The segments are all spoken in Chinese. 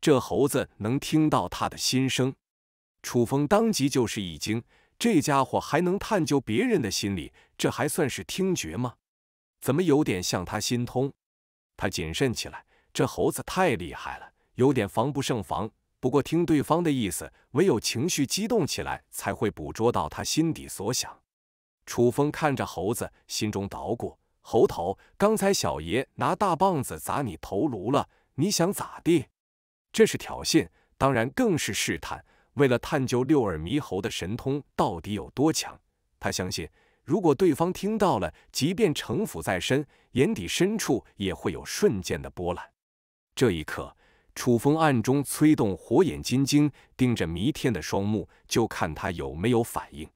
这猴子能听到他的心声，楚风当即就是一惊。这家伙还能探究别人的心理，这还算是听觉吗？怎么有点像他心通？他谨慎起来，这猴子太厉害了，有点防不胜防。不过听对方的意思，唯有情绪激动起来才会捕捉到他心底所想。楚风看着猴子，心中捣鼓：猴头，刚才小爷拿大棒子砸你头颅了，你想咋地？这是挑衅，当然更是试探。为了探究六耳猕猴的神通到底有多强，他相信，如果对方听到了，即便城府再深，眼底深处也会有瞬间的波澜。这一刻，楚风暗中催动火眼金睛，盯着弥天的双目，就看他有没有反应。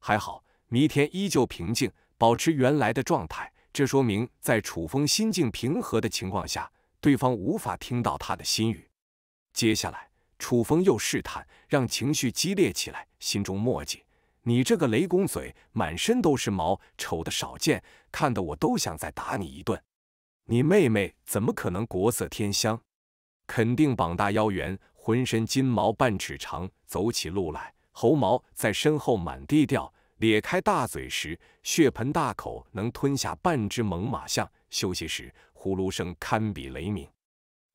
还好，弥天依旧平静，保持原来的状态。这说明，在楚风心境平和的情况下，对方无法听到他的心语。接下来，楚风又试探，让情绪激烈起来，心中墨迹：“你这个雷公嘴，满身都是毛，丑的少见，看得我都想再打你一顿。你妹妹怎么可能国色天香？肯定膀大腰圆，浑身金毛半尺长，走起路来猴毛在身后满地掉，咧开大嘴时血盆大口能吞下半只猛犸象。休息时呼噜声堪比雷鸣。”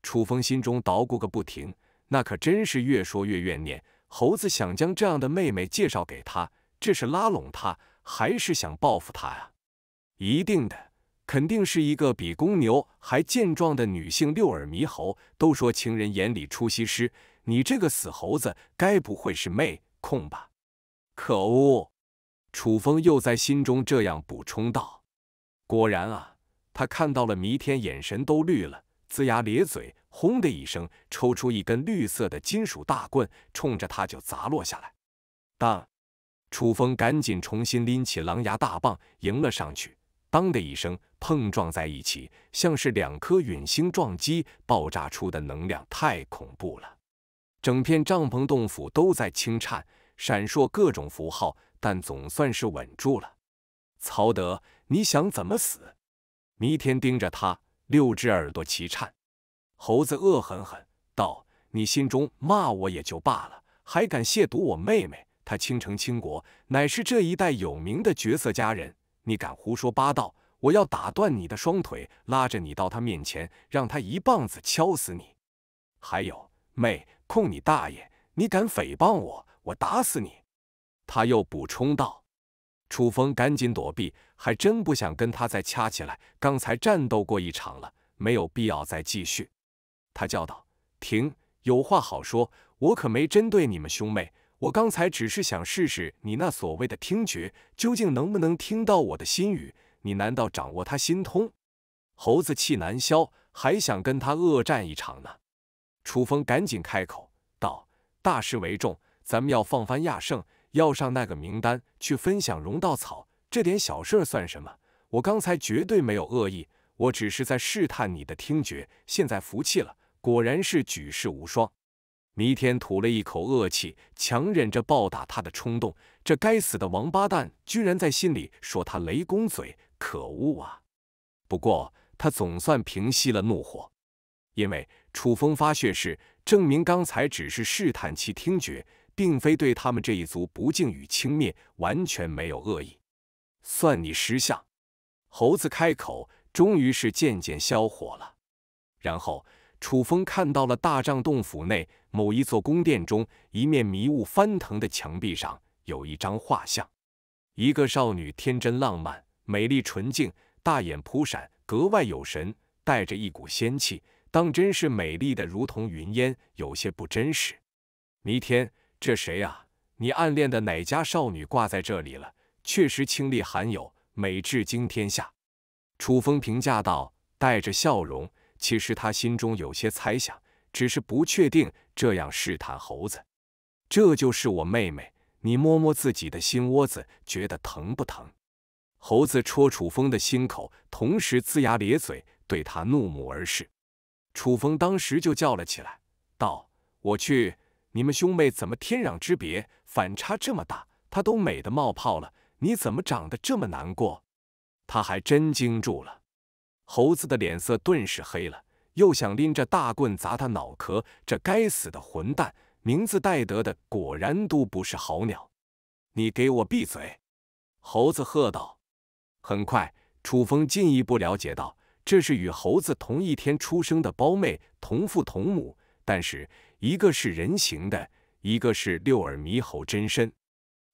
楚风心中捣鼓个不停，那可真是越说越怨念。猴子想将这样的妹妹介绍给他，这是拉拢他，还是想报复他啊？一定的，肯定是一个比公牛还健壮的女性六耳猕猴。都说情人眼里出西施，你这个死猴子，该不会是妹控吧？可恶！楚风又在心中这样补充道。果然啊，他看到了弥天，眼神都绿了。龇牙咧嘴，轰的一声，抽出一根绿色的金属大棍，冲着他就砸落下来。当，楚风赶紧重新拎起狼牙大棒，迎了上去。当的一声，碰撞在一起，像是两颗陨星撞击，爆炸出的能量太恐怖了，整片帐篷洞府都在轻颤，闪烁各种符号，但总算是稳住了。曹德，你想怎么死？弥天盯着他。六只耳朵齐颤，猴子恶狠狠道：“你心中骂我也就罢了，还敢亵渎我妹妹？她倾城倾国，乃是这一代有名的绝色佳人。你敢胡说八道，我要打断你的双腿，拉着你到她面前，让她一棒子敲死你！还有妹控你大爷，你敢诽谤我，我打死你！”他又补充道。楚风赶紧躲避，还真不想跟他再掐起来。刚才战斗过一场了，没有必要再继续。他叫道：“停，有话好说，我可没针对你们兄妹。我刚才只是想试试你那所谓的听觉，究竟能不能听到我的心语？你难道掌握他心通？”猴子气难消，还想跟他恶战一场呢。楚风赶紧开口道：“大事为重，咱们要放翻亚圣。”要上那个名单，去分享荣稻草，这点小事算什么？我刚才绝对没有恶意，我只是在试探你的听觉。现在服气了，果然是举世无双。弥天吐了一口恶气，强忍着暴打他的冲动。这该死的王八蛋居然在心里说他雷公嘴，可恶啊！不过他总算平息了怒火，因为楚风发血誓，证明刚才只是试探其听觉。并非对他们这一族不敬与轻蔑，完全没有恶意。算你识相。猴子开口，终于是渐渐消火了。然后，楚风看到了大帐洞府内某一座宫殿中，一面迷雾翻腾的墙壁上有一张画像，一个少女天真浪漫、美丽纯净，大眼扑闪，格外有神，带着一股仙气，当真是美丽的如同云烟，有些不真实。弥天。这谁呀？你暗恋的哪家少女挂在这里了？确实清丽罕有，美至惊天下。楚风评价道，带着笑容。其实他心中有些猜想，只是不确定。这样试探猴子，这就是我妹妹。你摸摸自己的心窝子，觉得疼不疼？猴子戳楚风的心口，同时龇牙咧嘴，对他怒目而视。楚风当时就叫了起来，道：“我去！”你们兄妹怎么天壤之别，反差这么大？她都美得冒泡了，你怎么长得这么难过？他还真惊住了，猴子的脸色顿时黑了，又想拎着大棍砸他脑壳。这该死的混蛋，名字戴德的果然都不是好鸟！你给我闭嘴！猴子喝道。很快，楚风进一步了解到，这是与猴子同一天出生的胞妹，同父同母，但是。一个是人形的，一个是六耳猕猴真身。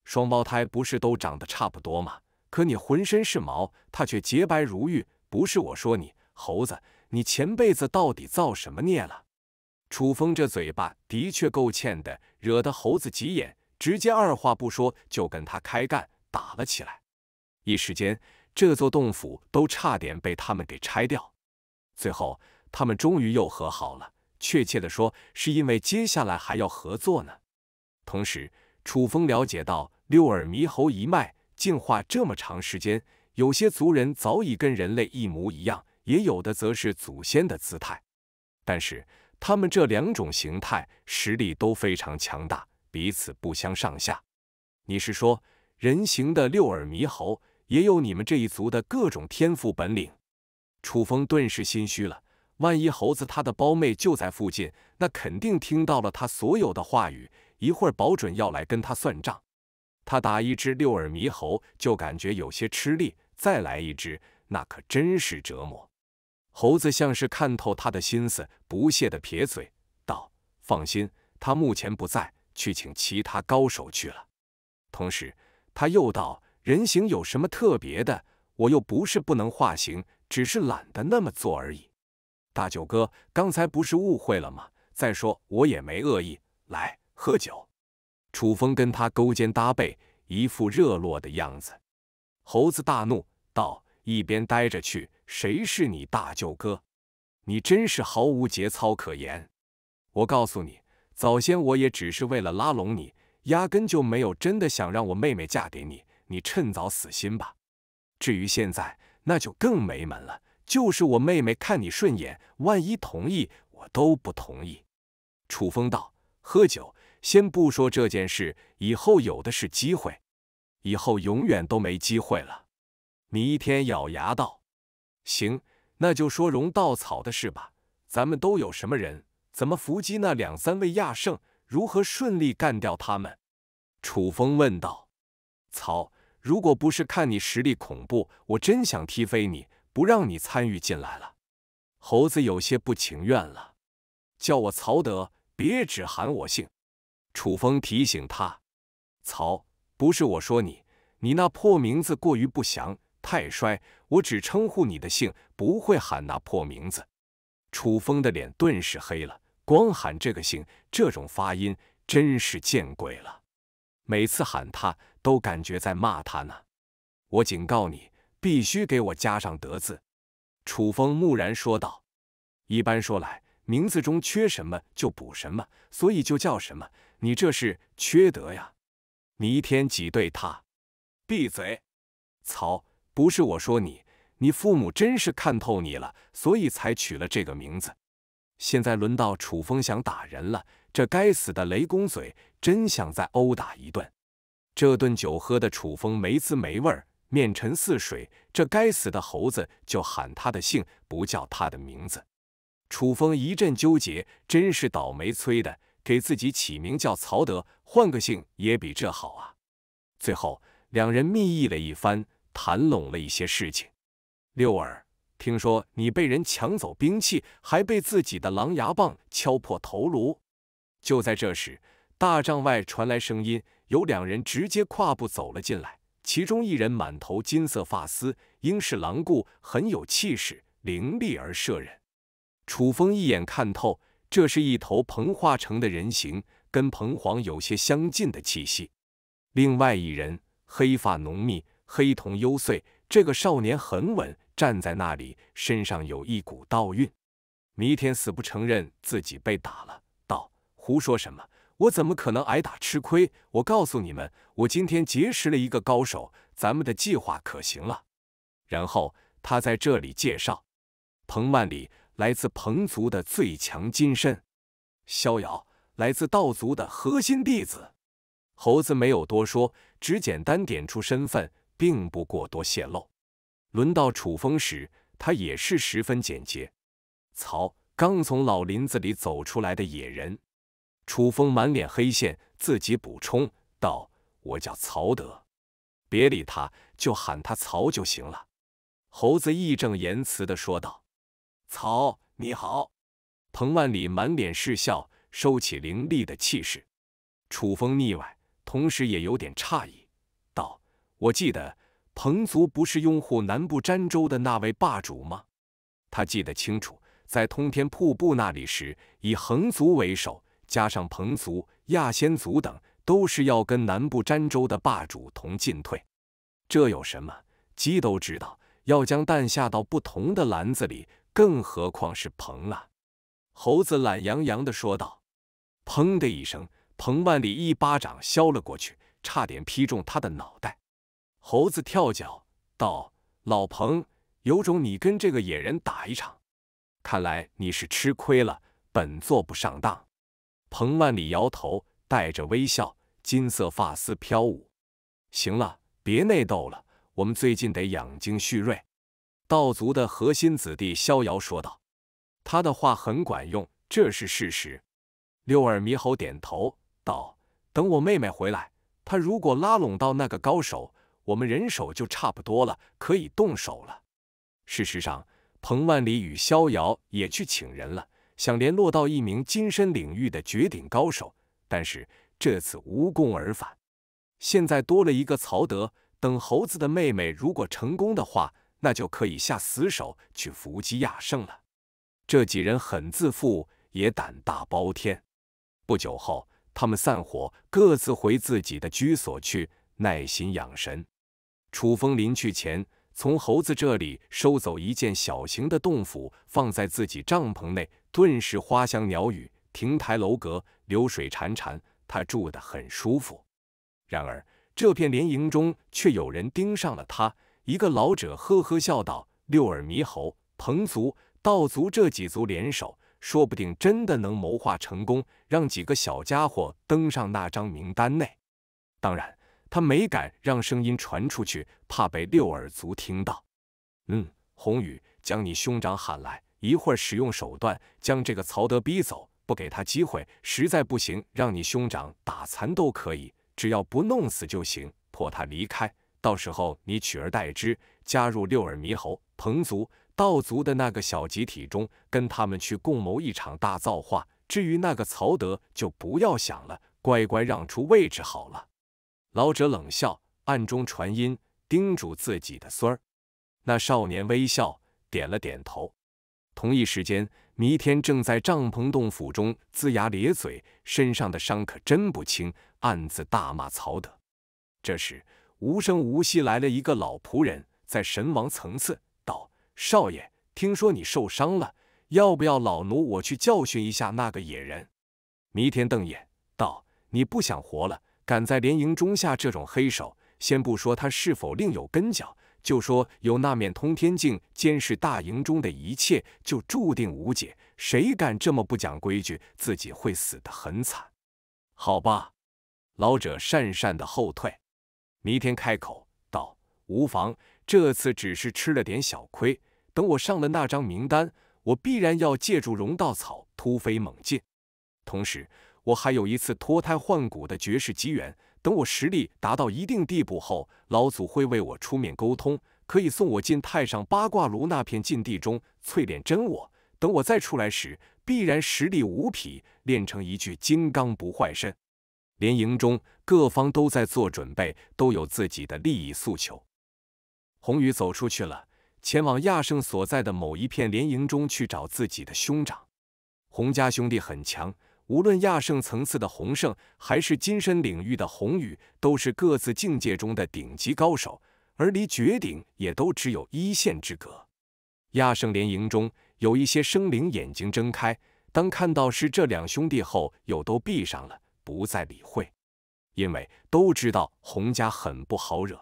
双胞胎不是都长得差不多吗？可你浑身是毛，它却洁白如玉。不是我说你猴子，你前辈子到底造什么孽了？楚风这嘴巴的确够欠的，惹得猴子急眼，直接二话不说就跟他开干，打了起来。一时间，这座洞府都差点被他们给拆掉。最后，他们终于又和好了。确切的说，是因为接下来还要合作呢。同时，楚风了解到六耳猕猴一脉进化这么长时间，有些族人早已跟人类一模一样，也有的则是祖先的姿态。但是，他们这两种形态实力都非常强大，彼此不相上下。你是说，人形的六耳猕猴也有你们这一族的各种天赋本领？楚风顿时心虚了。万一猴子他的胞妹就在附近，那肯定听到了他所有的话语，一会儿保准要来跟他算账。他打一只六耳猕猴就感觉有些吃力，再来一只，那可真是折磨。猴子像是看透他的心思，不屑的撇嘴道：“放心，他目前不在，去请其他高手去了。”同时他又道：“人形有什么特别的？我又不是不能化形，只是懒得那么做而已。”大舅哥，刚才不是误会了吗？再说我也没恶意。来，喝酒。楚风跟他勾肩搭背，一副热络的样子。猴子大怒道：“一边呆着去！谁是你大舅哥？你真是毫无节操可言！我告诉你，早先我也只是为了拉拢你，压根就没有真的想让我妹妹嫁给你。你趁早死心吧。至于现在，那就更没门了。”就是我妹妹看你顺眼，万一同意，我都不同意。楚风道：“喝酒，先不说这件事，以后有的是机会，以后永远都没机会了。”一天咬牙道：“行，那就说融稻草的事吧。咱们都有什么人？怎么伏击那两三位亚圣？如何顺利干掉他们？”楚风问道：“操！如果不是看你实力恐怖，我真想踢飞你。”不让你参与进来了，猴子有些不情愿了。叫我曹德，别只喊我姓。楚风提醒他：“曹，不是我说你，你那破名字过于不祥，太衰。我只称呼你的姓，不会喊那破名字。”楚风的脸顿时黑了，光喊这个姓，这种发音真是见鬼了。每次喊他都感觉在骂他呢。我警告你。必须给我加上“德”字，楚风木然说道。一般说来，名字中缺什么就补什么，所以就叫什么。你这是缺德呀！你一天挤兑他，闭嘴！曹，不是我说你，你父母真是看透你了，所以才取了这个名字。现在轮到楚风想打人了，这该死的雷公嘴，真想再殴打一顿。这顿酒喝的楚风没滋没味儿。面沉似水，这该死的猴子就喊他的姓，不叫他的名字。楚风一阵纠结，真是倒霉催的，给自己起名叫曹德，换个姓也比这好啊。最后两人密议了一番，谈拢了一些事情。六儿，听说你被人抢走兵器，还被自己的狼牙棒敲破头颅。就在这时，大帐外传来声音，有两人直接跨步走了进来。其中一人满头金色发丝，应是狼顾，很有气势，凌厉而慑人。楚风一眼看透，这是一头蓬化成的人形，跟彭黄有些相近的气息。另外一人黑发浓密，黑瞳幽邃，这个少年很稳，站在那里，身上有一股道韵。弥天死不承认自己被打了，道：“胡说什么？”我怎么可能挨打吃亏？我告诉你们，我今天结识了一个高手，咱们的计划可行了。然后他在这里介绍：彭万里，来自彭族的最强金身；逍遥，来自道族的核心弟子。猴子没有多说，只简单点出身份，并不过多泄露。轮到楚风时，他也是十分简洁。曹刚从老林子里走出来的野人。楚风满脸黑线，自己补充道：“我叫曹德，别理他，就喊他曹就行了。”猴子义正言辞地说道：“曹，你好。”彭万里满脸是笑，收起凌厉的气势。楚风腻歪，同时也有点诧异，道：“我记得彭族不是拥护南部儋州的那位霸主吗？他记得清楚，在通天瀑布那里时，以恒族为首。”加上彭族、亚仙族等，都是要跟南部儋州的霸主同进退。这有什么鸡都知道要将蛋下到不同的篮子里，更何况是彭啊？猴子懒洋洋地说道。砰的一声，彭万里一巴掌削了过去，差点劈中他的脑袋。猴子跳脚道：“老彭，有种你跟这个野人打一场！看来你是吃亏了，本座不上当。”彭万里摇头，带着微笑，金色发丝飘舞。行了，别内斗了，我们最近得养精蓄锐。道族的核心子弟逍遥说道，他的话很管用，这是事实。六耳猕猴点头道，等我妹妹回来，她如果拉拢到那个高手，我们人手就差不多了，可以动手了。事实上，彭万里与逍遥也去请人了。想联络到一名金身领域的绝顶高手，但是这次无功而返。现在多了一个曹德，等猴子的妹妹。如果成功的话，那就可以下死手去伏击亚圣了。这几人很自负，也胆大包天。不久后，他们散伙，各自回自己的居所去，耐心养神。楚风临去前，从猴子这里收走一件小型的洞府，放在自己帐篷内。顿时花香鸟语，亭台楼阁，流水潺潺，他住得很舒服。然而这片莲营中却有人盯上了他。一个老者呵呵笑道：“六耳猕猴、彭族、道族这几族联手，说不定真的能谋划成功，让几个小家伙登上那张名单内。”当然，他没敢让声音传出去，怕被六耳族听到。嗯，红雨，将你兄长喊来。一会儿使用手段将这个曹德逼走，不给他机会。实在不行，让你兄长打残都可以，只要不弄死就行，迫他离开。到时候你取而代之，加入六耳猕猴、彭族、道族的那个小集体中，跟他们去共谋一场大造化。至于那个曹德，就不要想了，乖乖让出位置好了。老者冷笑，暗中传音叮嘱自己的孙儿。那少年微笑，点了点头。同一时间，弥天正在帐篷洞府中龇牙咧嘴，身上的伤可真不轻，暗自大骂曹德。这时，无声无息来了一个老仆人，在神王层次道：“少爷，听说你受伤了，要不要老奴我去教训一下那个野人？”弥天瞪眼道：“你不想活了？敢在联营中下这种黑手，先不说他是否另有根脚。”就说有那面通天镜监视大营中的一切，就注定无解。谁敢这么不讲规矩，自己会死得很惨。好吧，老者讪讪的后退。弥天开口道：“无妨，这次只是吃了点小亏。等我上了那张名单，我必然要借助龙道草突飞猛进。同时，我还有一次脱胎换骨的绝世机缘。”等我实力达到一定地步后，老祖会为我出面沟通，可以送我进太上八卦炉那片禁地中淬炼真我。等我再出来时，必然实力无匹，练成一具金刚不坏身。连营中各方都在做准备，都有自己的利益诉求。红宇走出去了，前往亚圣所在的某一片连营中去找自己的兄长。洪家兄弟很强。无论亚圣层次的洪圣，还是金身领域的洪宇，都是各自境界中的顶级高手，而离绝顶也都只有一线之隔。亚圣联营中有一些生灵眼睛睁开，当看到是这两兄弟后，又都闭上了，不再理会，因为都知道洪家很不好惹。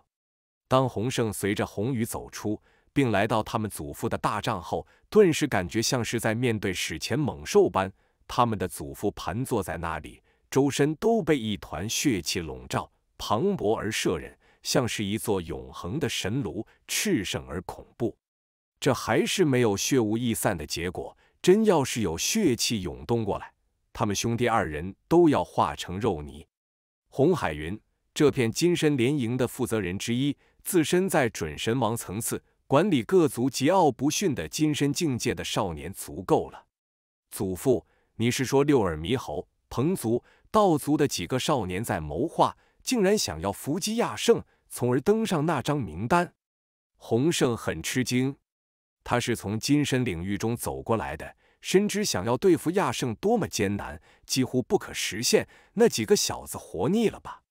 当洪圣随着洪宇走出，并来到他们祖父的大帐后，顿时感觉像是在面对史前猛兽般。他们的祖父盘坐在那里，周身都被一团血气笼罩，磅礴而摄人，像是一座永恒的神炉，炽盛而恐怖。这还是没有血雾易散的结果，真要是有血气涌动过来，他们兄弟二人都要化成肉泥。红海云，这片金身联营的负责人之一，自身在准神王层次，管理各族桀骜不驯的金身境界的少年足够了。祖父。你是说六耳猕猴、彭族、道族的几个少年在谋划，竟然想要伏击亚圣，从而登上那张名单？洪胜很吃惊，他是从金身领域中走过来的，深知想要对付亚圣多么艰难，几乎不可实现。那几个小子活腻了吧？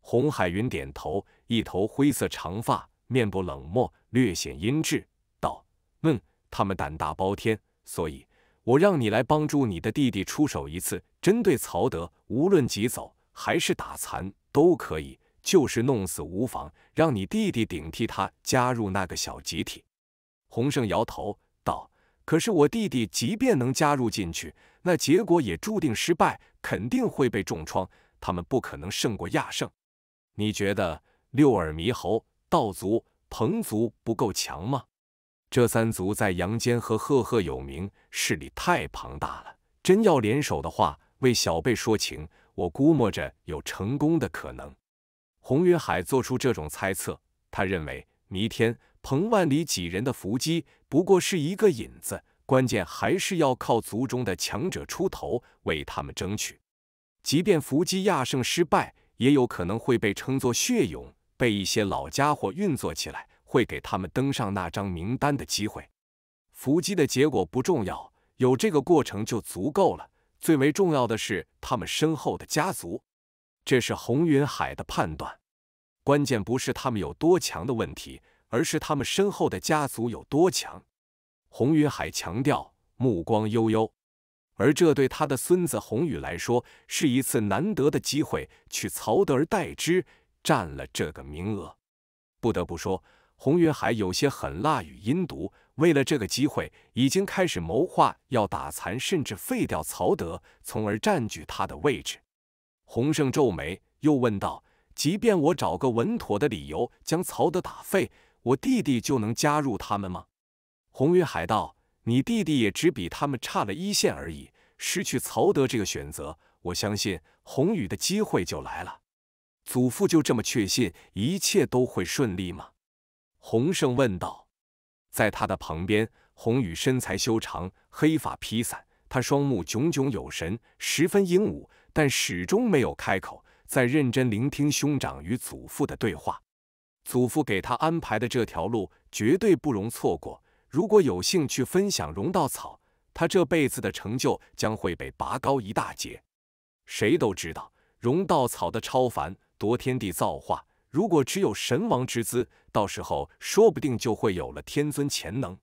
洪海云点头，一头灰色长发，面部冷漠，略显阴鸷，道：“嗯，他们胆大包天，所以。”我让你来帮助你的弟弟出手一次，针对曹德，无论击走还是打残都可以，就是弄死无妨。让你弟弟顶替他加入那个小集体。洪胜摇头道：“可是我弟弟即便能加入进去，那结果也注定失败，肯定会被重创。他们不可能胜过亚圣。你觉得六耳猕猴、道族、彭族不够强吗？”这三族在阳间和赫赫有名，势力太庞大了。真要联手的话，为小辈说情，我估摸着有成功的可能。洪云海做出这种猜测，他认为弥天、彭万里几人的伏击不过是一个引子，关键还是要靠族中的强者出头，为他们争取。即便伏击亚圣失败，也有可能会被称作血勇，被一些老家伙运作起来。会给他们登上那张名单的机会。伏击的结果不重要，有这个过程就足够了。最为重要的是他们身后的家族。这是洪云海的判断。关键不是他们有多强的问题，而是他们身后的家族有多强。洪云海强调，目光悠悠。而这对他的孙子洪宇来说，是一次难得的机会，取曹德而代之，占了这个名额。不得不说。洪云海有些狠辣与阴毒，为了这个机会，已经开始谋划要打残甚至废掉曹德，从而占据他的位置。洪胜皱眉，又问道：“即便我找个稳妥的理由将曹德打废，我弟弟就能加入他们吗？”洪云海道：“你弟弟也只比他们差了一线而已，失去曹德这个选择，我相信洪宇的机会就来了。”祖父就这么确信一切都会顺利吗？洪胜问道，在他的旁边，洪宇身材修长，黑发披散，他双目炯炯有神，十分英武，但始终没有开口，在认真聆听兄长与祖父的对话。祖父给他安排的这条路绝对不容错过。如果有幸去分享荣稻草，他这辈子的成就将会被拔高一大截。谁都知道荣稻草的超凡夺天地造化。如果只有神王之资，到时候说不定就会有了天尊潜能，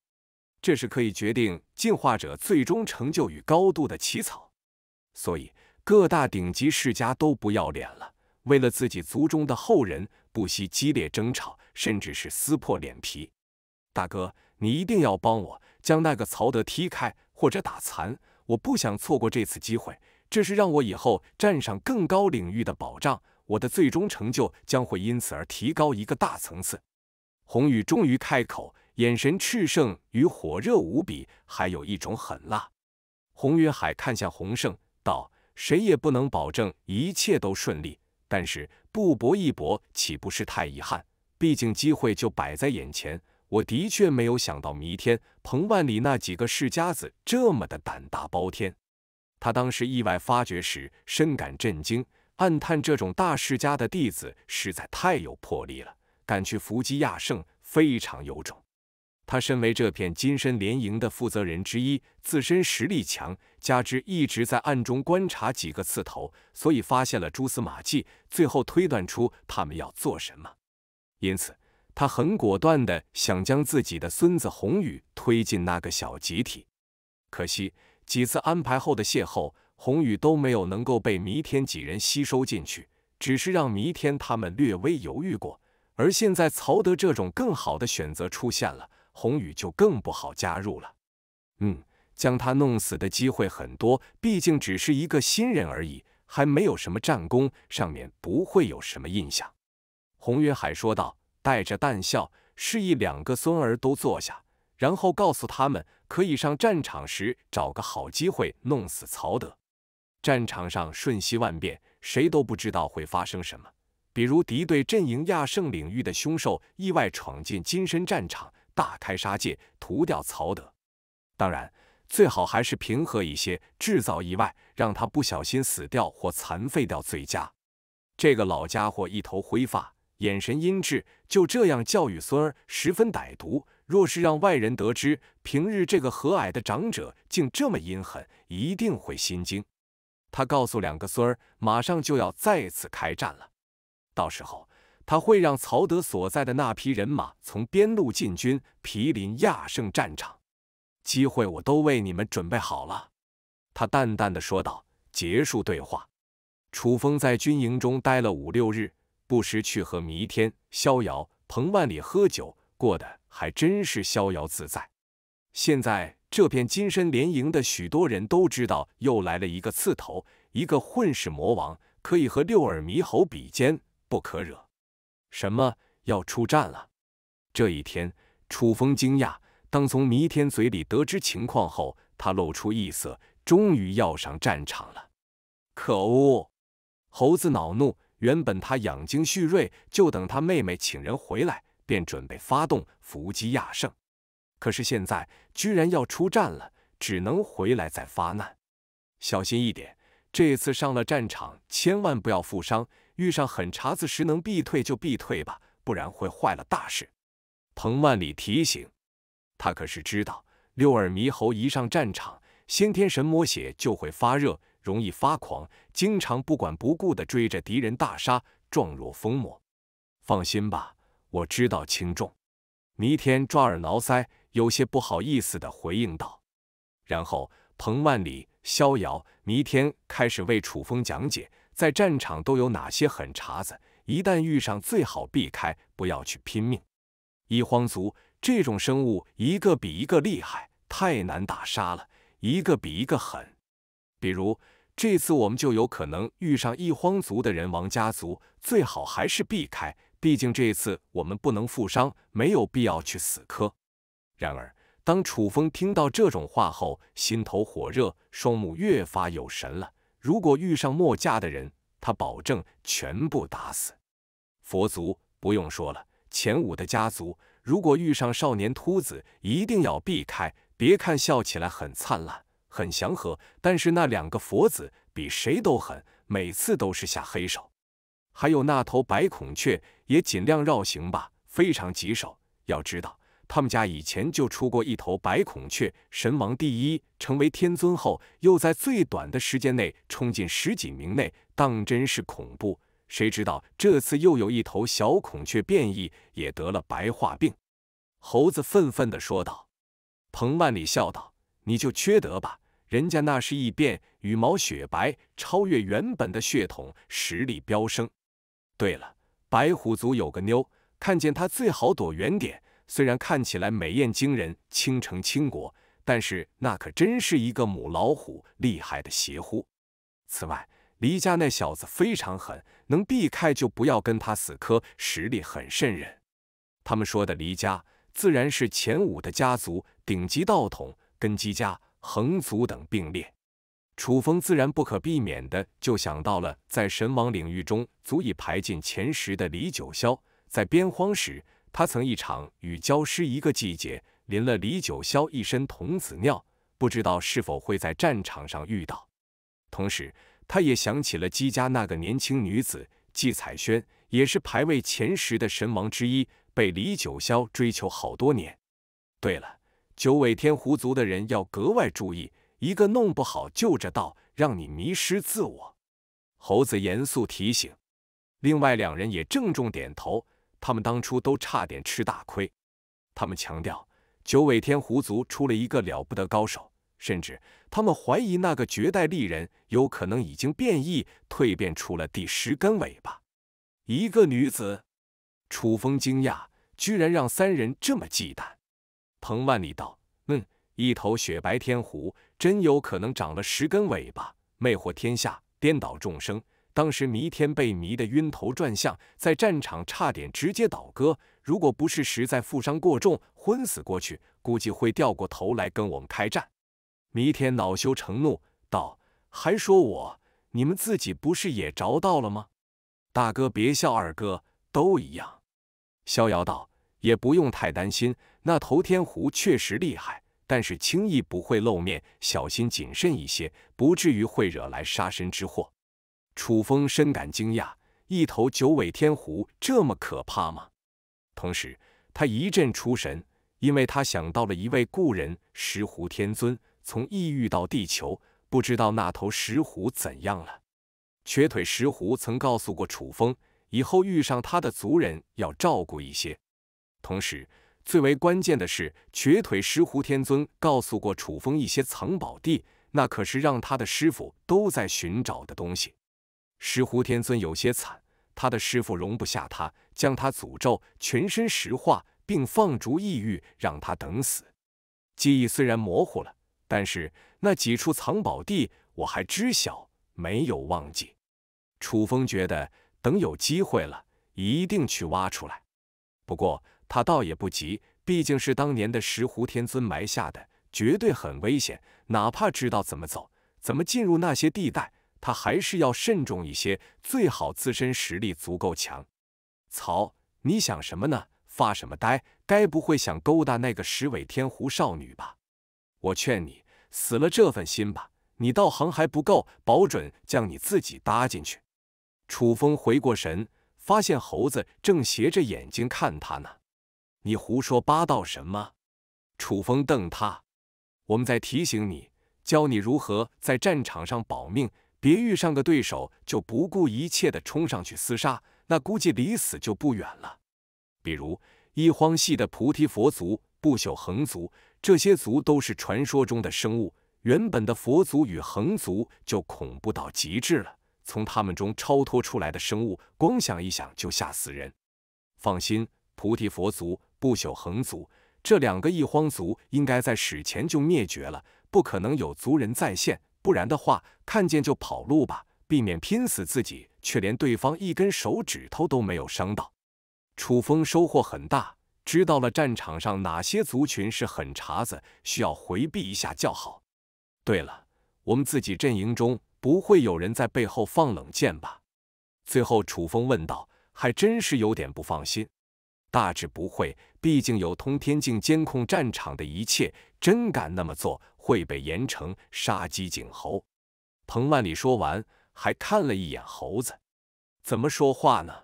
这是可以决定进化者最终成就与高度的起草。所以各大顶级世家都不要脸了，为了自己族中的后人，不惜激烈争吵，甚至是撕破脸皮。大哥，你一定要帮我将那个曹德踢开或者打残，我不想错过这次机会，这是让我以后站上更高领域的保障。我的最终成就将会因此而提高一个大层次。红宇终于开口，眼神炽盛与火热无比，还有一种狠辣。洪云海看向洪胜，道：“谁也不能保证一切都顺利，但是不搏一搏，岂不是太遗憾？毕竟机会就摆在眼前。我的确没有想到，弥天、彭万里那几个世家子这么的胆大包天。他当时意外发觉时，深感震惊。”暗叹，这种大世家的弟子实在太有魄力了，敢去伏击亚圣，非常有种。他身为这片金身联营的负责人之一，自身实力强，加之一直在暗中观察几个刺头，所以发现了蛛丝马迹，最后推断出他们要做什么。因此，他很果断地想将自己的孙子宏宇推进那个小集体。可惜，几次安排后的邂逅。红宇都没有能够被弥天几人吸收进去，只是让弥天他们略微犹豫过。而现在曹德这种更好的选择出现了，红宇就更不好加入了。嗯，将他弄死的机会很多，毕竟只是一个新人而已，还没有什么战功，上面不会有什么印象。洪云海说道，带着淡笑，示意两个孙儿都坐下，然后告诉他们可以上战场时找个好机会弄死曹德。战场上瞬息万变，谁都不知道会发生什么。比如敌对阵营亚圣领域的凶兽意外闯进金身战场，大开杀戒，屠掉曹德。当然，最好还是平和一些，制造意外，让他不小心死掉或残废掉最佳。这个老家伙一头灰发，眼神阴鸷，就这样教育孙儿，十分歹毒。若是让外人得知，平日这个和蔼的长者竟这么阴狠，一定会心惊。他告诉两个孙儿，马上就要再次开战了，到时候他会让曹德所在的那批人马从边路进军毗邻亚圣战场，机会我都为你们准备好了。”他淡淡的说道，结束对话。楚风在军营中待了五六日，不时去和弥天、逍遥、彭万里喝酒，过得还真是逍遥自在。现在。这片金身连营的许多人都知道，又来了一个刺头，一个混世魔王，可以和六耳猕猴比肩，不可惹。什么要出战了？这一天，楚风惊讶，当从弥天嘴里得知情况后，他露出异色，终于要上战场了。可恶！猴子恼怒，原本他养精蓄锐，就等他妹妹请人回来，便准备发动伏击亚圣。可是现在居然要出战了，只能回来再发难。小心一点，这次上了战场，千万不要负伤。遇上狠茬子时，能避退就避退吧，不然会坏了大事。彭万里提醒他，可是知道六耳猕猴一上战场，先天神魔血就会发热，容易发狂，经常不管不顾地追着敌人大杀，状若疯魔。放心吧，我知道轻重。弥天抓耳挠腮。有些不好意思的回应道，然后彭万里、逍遥、弥天开始为楚风讲解，在战场都有哪些狠茬子，一旦遇上最好避开，不要去拼命。一荒族这种生物一个比一个厉害，太难打杀了，一个比一个狠。比如这次我们就有可能遇上一荒族的人王家族，最好还是避开，毕竟这次我们不能负伤，没有必要去死磕。然而，当楚风听到这种话后，心头火热，双目越发有神了。如果遇上墨家的人，他保证全部打死。佛族不用说了，前五的家族，如果遇上少年秃子，一定要避开。别看笑起来很灿烂、很祥和，但是那两个佛子比谁都狠，每次都是下黑手。还有那头白孔雀，也尽量绕行吧，非常棘手。要知道。他们家以前就出过一头白孔雀，神王第一，成为天尊后，又在最短的时间内冲进十几名内，当真是恐怖。谁知道这次又有一头小孔雀变异，也得了白化病。猴子愤愤地说道。彭万里笑道：“你就缺德吧，人家那是异变，羽毛雪白，超越原本的血统，实力飙升。对了，白虎族有个妞，看见她最好躲远点。”虽然看起来美艳惊人、倾城倾国，但是那可真是一个母老虎，厉害的邪乎。此外，黎家那小子非常狠，能避开就不要跟他死磕，实力很渗人。他们说的黎家，自然是前五的家族，顶级道统，跟姬家、恒族等并列。楚风自然不可避免的就想到了，在神王领域中足以排进前十的黎九霄，在边荒时。他曾一场雨浇湿一个季节，淋了李九霄一身童子尿，不知道是否会在战场上遇到。同时，他也想起了姬家那个年轻女子姬彩萱，也是排位前十的神王之一，被李九霄追求好多年。对了，九尾天狐族的人要格外注意，一个弄不好就着道让你迷失自我。猴子严肃提醒，另外两人也正重点头。他们当初都差点吃大亏。他们强调，九尾天狐族出了一个了不得高手，甚至他们怀疑那个绝代丽人有可能已经变异，蜕变出了第十根尾巴。一个女子，楚风惊讶，居然让三人这么忌惮。彭万里道：“嗯，一头雪白天狐，真有可能长了十根尾巴，魅惑天下，颠倒众生。”当时弥天被迷得晕头转向，在战场差点直接倒戈，如果不是实在负伤过重昏死过去，估计会掉过头来跟我们开战。弥天恼羞成怒道：“还说我？你们自己不是也着到了吗？”大哥别笑，二哥都一样。逍遥道：“也不用太担心，那头天狐确实厉害，但是轻易不会露面，小心谨慎一些，不至于会惹来杀身之祸。”楚风深感惊讶，一头九尾天狐这么可怕吗？同时，他一阵出神，因为他想到了一位故人石狐天尊。从异域到地球，不知道那头石狐怎样了。瘸腿石狐曾告诉过楚风，以后遇上他的族人要照顾一些。同时，最为关键的是，瘸腿石狐天尊告诉过楚风一些藏宝地，那可是让他的师傅都在寻找的东西。石狐天尊有些惨，他的师傅容不下他，将他诅咒，全身石化，并放逐异域，让他等死。记忆虽然模糊了，但是那几处藏宝地我还知晓，没有忘记。楚风觉得等有机会了，一定去挖出来。不过他倒也不急，毕竟是当年的石狐天尊埋下的，绝对很危险。哪怕知道怎么走，怎么进入那些地带。他还是要慎重一些，最好自身实力足够强。曹，你想什么呢？发什么呆？该不会想勾搭那个十尾天狐少女吧？我劝你死了这份心吧，你道行还不够，保准将你自己搭进去。楚风回过神，发现猴子正斜着眼睛看他呢。你胡说八道什么？楚风瞪他。我们在提醒你，教你如何在战场上保命。别遇上个对手就不顾一切地冲上去厮杀，那估计离死就不远了。比如一荒系的菩提佛族、不朽恒族，这些族都是传说中的生物。原本的佛族与恒族就恐怖到极致了，从他们中超脱出来的生物，光想一想就吓死人。放心，菩提佛族、不朽恒族这两个一荒族应该在史前就灭绝了，不可能有族人再现。不然的话，看见就跑路吧，避免拼死自己却连对方一根手指头都没有伤到。楚风收获很大，知道了战场上哪些族群是狠茬子，需要回避一下较好。对了，我们自己阵营中不会有人在背后放冷箭吧？最后，楚风问道，还真是有点不放心。大致不会，毕竟有通天境监控战场的一切，真敢那么做。会被严惩，杀鸡儆猴。彭万里说完，还看了一眼猴子，怎么说话呢？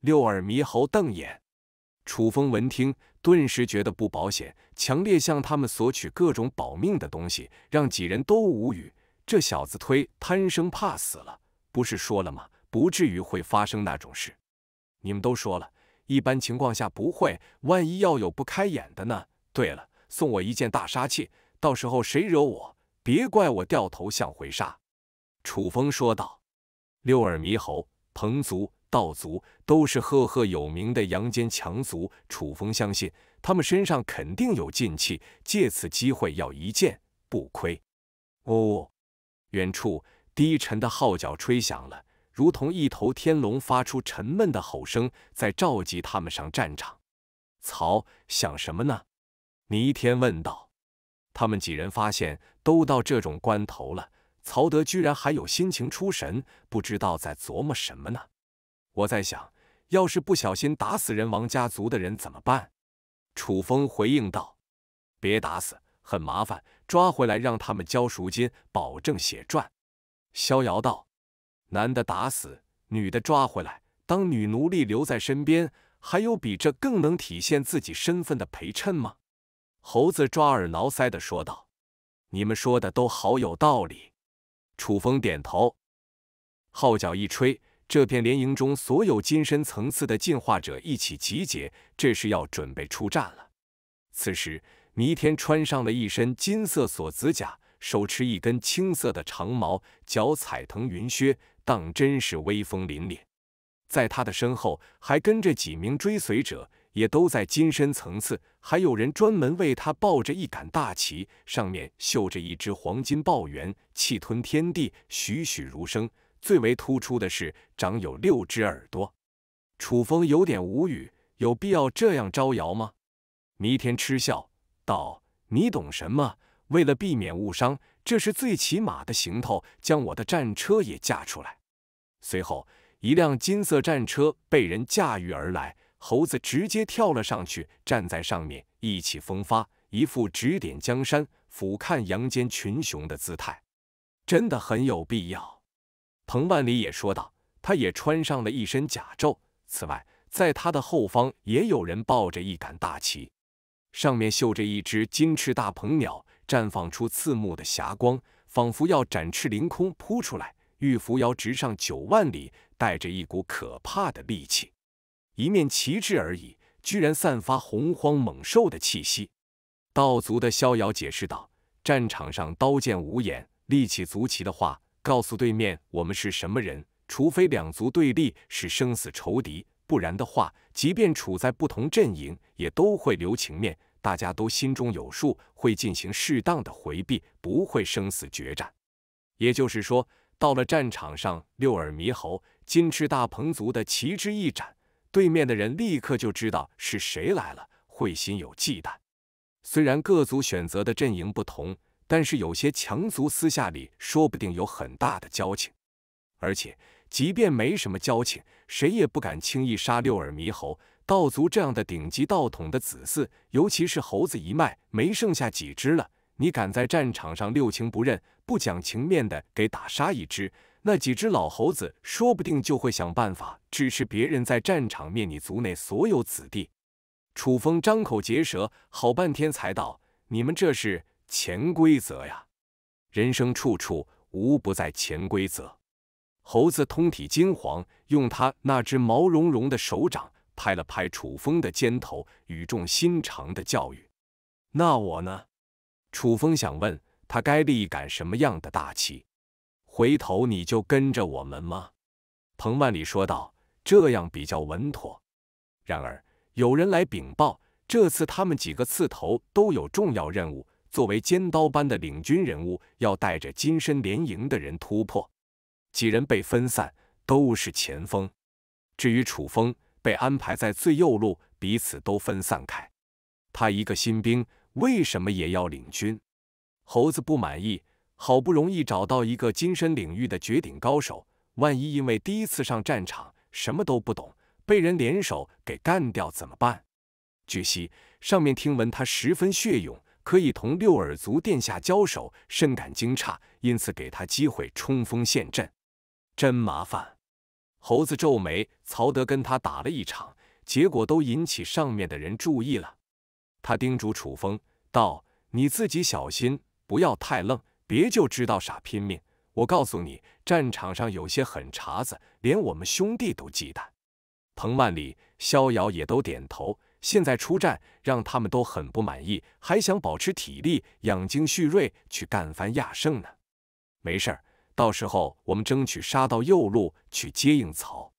六耳猕猴瞪眼。楚风闻听，顿时觉得不保险，强烈向他们索取各种保命的东西，让几人都无语。这小子忒贪生怕死了，不是说了吗？不至于会发生那种事。你们都说了，一般情况下不会。万一要有不开眼的呢？对了，送我一件大杀器。到时候谁惹我，别怪我掉头向回杀。”楚风说道。“六耳猕猴、彭族、道族都是赫赫有名的阳间强族，楚风相信他们身上肯定有劲气，借此机会要一剑不亏。”哦，远处低沉的号角吹响了，如同一头天龙发出沉闷的吼声，在召集他们上战场。“曹，想什么呢？”弥天问道。他们几人发现，都到这种关头了，曹德居然还有心情出神，不知道在琢磨什么呢。我在想，要是不小心打死人王家族的人怎么办？楚风回应道：“别打死，很麻烦，抓回来让他们交赎金，保证血赚。”逍遥道：“男的打死，女的抓回来当女奴隶留在身边，还有比这更能体现自己身份的陪衬吗？”猴子抓耳挠腮的说道：“你们说的都好有道理。”楚风点头，号角一吹，这片联营中所有金身层次的进化者一起集结，这是要准备出战了。此时，弥天穿上了一身金色锁子甲，手持一根青色的长矛，脚踩腾云靴，当真是威风凛凛。在他的身后，还跟着几名追随者。也都在金身层次，还有人专门为他抱着一杆大旗，上面绣着一只黄金豹猿，气吞天地，栩栩如生。最为突出的是，长有六只耳朵。楚风有点无语，有必要这样招摇吗？弥天嗤笑道：“你懂什么？为了避免误伤，这是最起码的行头。将我的战车也架出来。”随后，一辆金色战车被人驾驭而来。猴子直接跳了上去，站在上面，意气风发，一副指点江山、俯瞰阳间群雄的姿态，真的很有必要。彭万里也说道：“他也穿上了一身甲胄。此外，在他的后方也有人抱着一杆大旗，上面绣着一只金翅大鹏鸟，绽放出刺目的霞光，仿佛要展翅凌空扑出来，欲扶摇直上九万里，带着一股可怕的戾气。”一面旗帜而已，居然散发洪荒猛兽的气息。道族的逍遥解释道：“战场上刀剑无眼，立起族旗的话，告诉对面我们是什么人。除非两族对立是生死仇敌，不然的话，即便处在不同阵营，也都会留情面。大家都心中有数，会进行适当的回避，不会生死决战。也就是说，到了战场上，六耳猕猴、金翅大鹏族的旗帜一展。”对面的人立刻就知道是谁来了，会心有忌惮。虽然各族选择的阵营不同，但是有些强族私下里说不定有很大的交情。而且，即便没什么交情，谁也不敢轻易杀六耳猕猴道族这样的顶级道统的子嗣，尤其是猴子一脉没剩下几只了。你敢在战场上六亲不认、不讲情面的给打杀一只？那几只老猴子说不定就会想办法支持别人在战场灭你族内所有子弟。楚风张口结舌，好半天才道：“你们这是潜规则呀！人生处处无不在潜规则。”猴子通体金黄，用他那只毛茸茸的手掌拍了拍楚风的肩头，语重心长的教育：“那我呢？”楚风想问他该立一杆什么样的大旗。回头你就跟着我们吗？”彭万里说道，“这样比较稳妥。”然而，有人来禀报，这次他们几个刺头都有重要任务，作为尖刀班的领军人物，要带着金身联营的人突破。几人被分散，都是前锋。至于楚风，被安排在最右路，彼此都分散开。他一个新兵，为什么也要领军？猴子不满意。好不容易找到一个金身领域的绝顶高手，万一因为第一次上战场什么都不懂，被人联手给干掉怎么办？据悉，上面听闻他十分血勇，可以同六耳族殿下交手，深感惊诧，因此给他机会冲锋陷阵。真麻烦！猴子皱眉，曹德跟他打了一场，结果都引起上面的人注意了。他叮嘱楚风道：“你自己小心，不要太愣。”别就知道傻拼命！我告诉你，战场上有些狠茬子，连我们兄弟都忌惮。彭万里、逍遥也都点头。现在出战，让他们都很不满意，还想保持体力，养精蓄锐，去干翻亚胜呢。没事，到时候我们争取杀到右路去接应曹。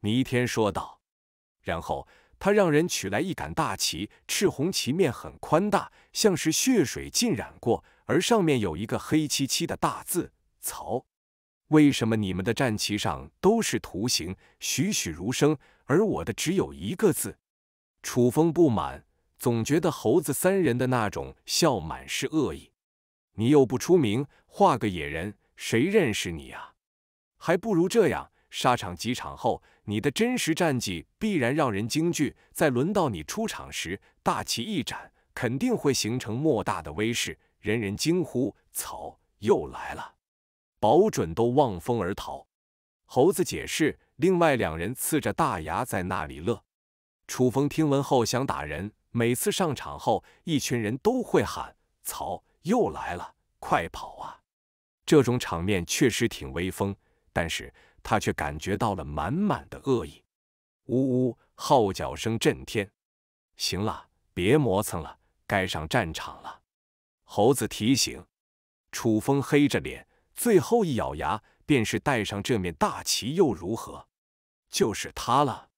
弥天说道。然后他让人取来一杆大旗，赤红旗面很宽大，像是血水浸染过。而上面有一个黑漆漆的大字“曹”，为什么你们的战旗上都是图形，栩栩如生，而我的只有一个字？楚风不满，总觉得猴子三人的那种笑满是恶意。你又不出名，画个野人，谁认识你啊？还不如这样，沙场几场后，你的真实战绩必然让人惊惧。在轮到你出场时，大旗一展。肯定会形成莫大的威势，人人惊呼：“草，又来了！”保准都望风而逃。猴子解释，另外两人呲着大牙在那里乐。楚风听闻后想打人。每次上场后，一群人都会喊：“草，又来了，快跑啊！”这种场面确实挺威风，但是他却感觉到了满满的恶意。呜呜，号角声震天。行了，别磨蹭了。该上战场了，猴子提醒。楚风黑着脸，最后一咬牙，便是带上这面大旗又如何？就是他了。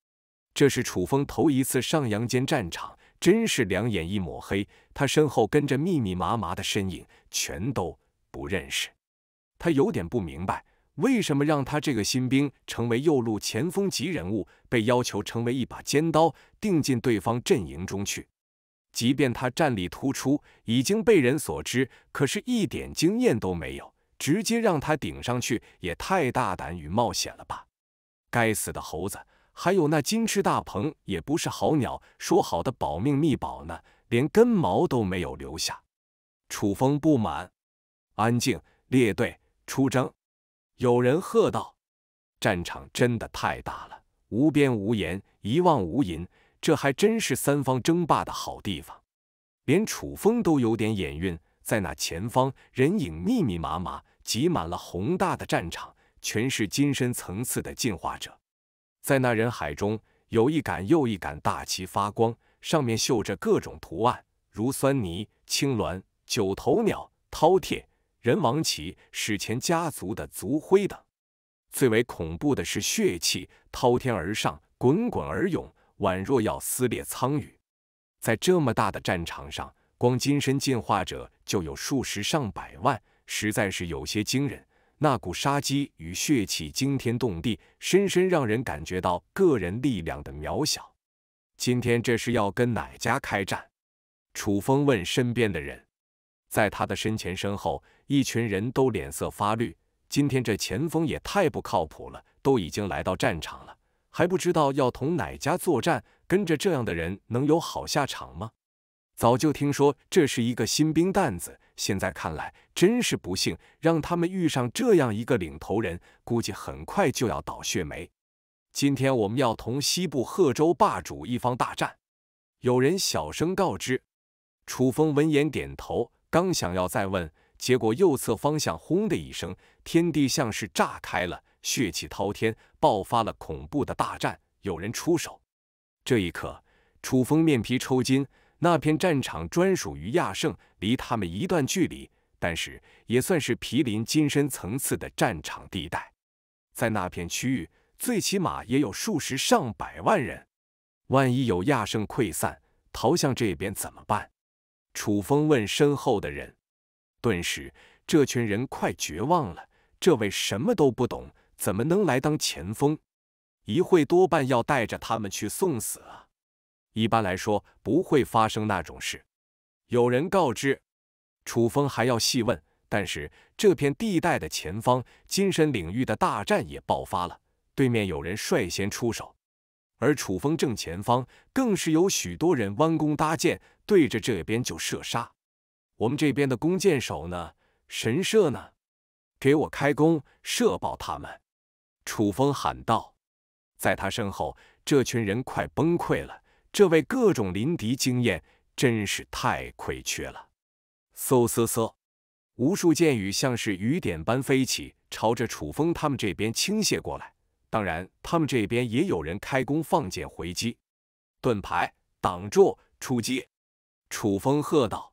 这是楚风头一次上阳间战场，真是两眼一抹黑。他身后跟着密密麻麻的身影，全都不认识。他有点不明白，为什么让他这个新兵成为右路前锋级人物，被要求成为一把尖刀，钉进对方阵营中去。即便他战力突出，已经被人所知，可是一点经验都没有，直接让他顶上去也太大胆与冒险了吧！该死的猴子，还有那金翅大鹏也不是好鸟，说好的保命秘宝呢？连根毛都没有留下。楚风不满，安静，列队出征。有人喝道：“战场真的太大了，无边无沿，一望无垠。”这还真是三方争霸的好地方，连楚风都有点眼晕。在那前方，人影密密麻麻，挤满了宏大的战场，全是金身层次的进化者。在那人海中，有一杆又一杆大旗发光，上面绣着各种图案，如酸泥、青鸾、九头鸟、饕餮、人王旗、史前家族的族徽等。最为恐怖的是血气滔天而上，滚滚而涌。宛若要撕裂苍宇，在这么大的战场上，光金身进化者就有数十上百万，实在是有些惊人。那股杀机与血气惊天动地，深深让人感觉到个人力量的渺小。今天这是要跟哪家开战？楚风问身边的人。在他的身前身后，一群人都脸色发绿。今天这前锋也太不靠谱了，都已经来到战场了。还不知道要同哪家作战，跟着这样的人能有好下场吗？早就听说这是一个新兵蛋子，现在看来真是不幸，让他们遇上这样一个领头人，估计很快就要倒血霉。今天我们要同西部贺州霸主一方大战。有人小声告知，楚风闻言点头，刚想要再问，结果右侧方向轰的一声，天地像是炸开了。血气滔天，爆发了恐怖的大战。有人出手，这一刻，楚风面皮抽筋。那片战场专属于亚圣，离他们一段距离，但是也算是毗邻金身层次的战场地带。在那片区域，最起码也有数十上百万人。万一有亚圣溃散逃向这边怎么办？楚风问身后的人。顿时，这群人快绝望了。这位什么都不懂。怎么能来当前锋？一会多半要带着他们去送死啊！一般来说不会发生那种事。有人告知，楚风还要细问。但是这片地带的前方，精神领域的大战也爆发了。对面有人率先出手，而楚风正前方更是有许多人弯弓搭箭，对着这边就射杀。我们这边的弓箭手呢？神射呢？给我开弓，射爆他们！楚风喊道：“在他身后，这群人快崩溃了。这位各种临敌经验真是太亏缺了。”嗖嗖嗖，无数箭雨像是雨点般飞起，朝着楚风他们这边倾泻过来。当然，他们这边也有人开弓放箭回击。盾牌挡住，出击！楚风喝道：“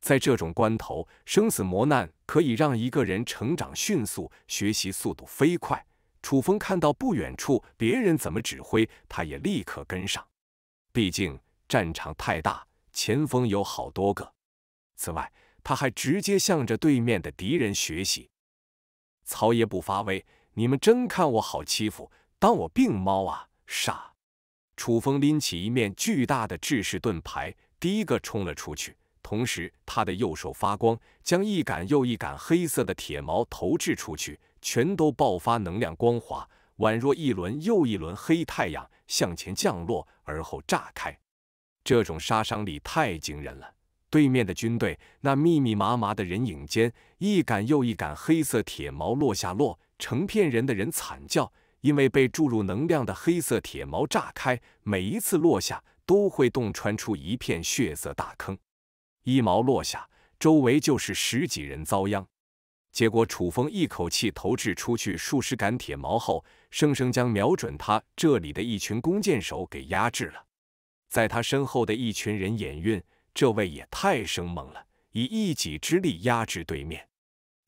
在这种关头，生死磨难可以让一个人成长迅速，学习速度飞快。”楚风看到不远处别人怎么指挥，他也立刻跟上。毕竟战场太大，前锋有好多个。此外，他还直接向着对面的敌人学习。曹爷不发威，你们真看我好欺负？当我病猫啊？傻！楚风拎起一面巨大的制式盾牌，第一个冲了出去。同时，他的右手发光，将一杆又一杆黑色的铁矛投掷出去。全都爆发能量光华，宛若一轮又一轮黑太阳向前降落，而后炸开。这种杀伤力太惊人了。对面的军队那密密麻麻的人影间，一杆又一杆黑色铁矛落下，落成片人的人惨叫，因为被注入能量的黑色铁矛炸开，每一次落下都会洞穿出一片血色大坑。一矛落下，周围就是十几人遭殃。结果，楚风一口气投掷出去数十杆铁矛后，生生将瞄准他这里的一群弓箭手给压制了。在他身后的一群人眼晕，这位也太生猛了，以一己之力压制对面。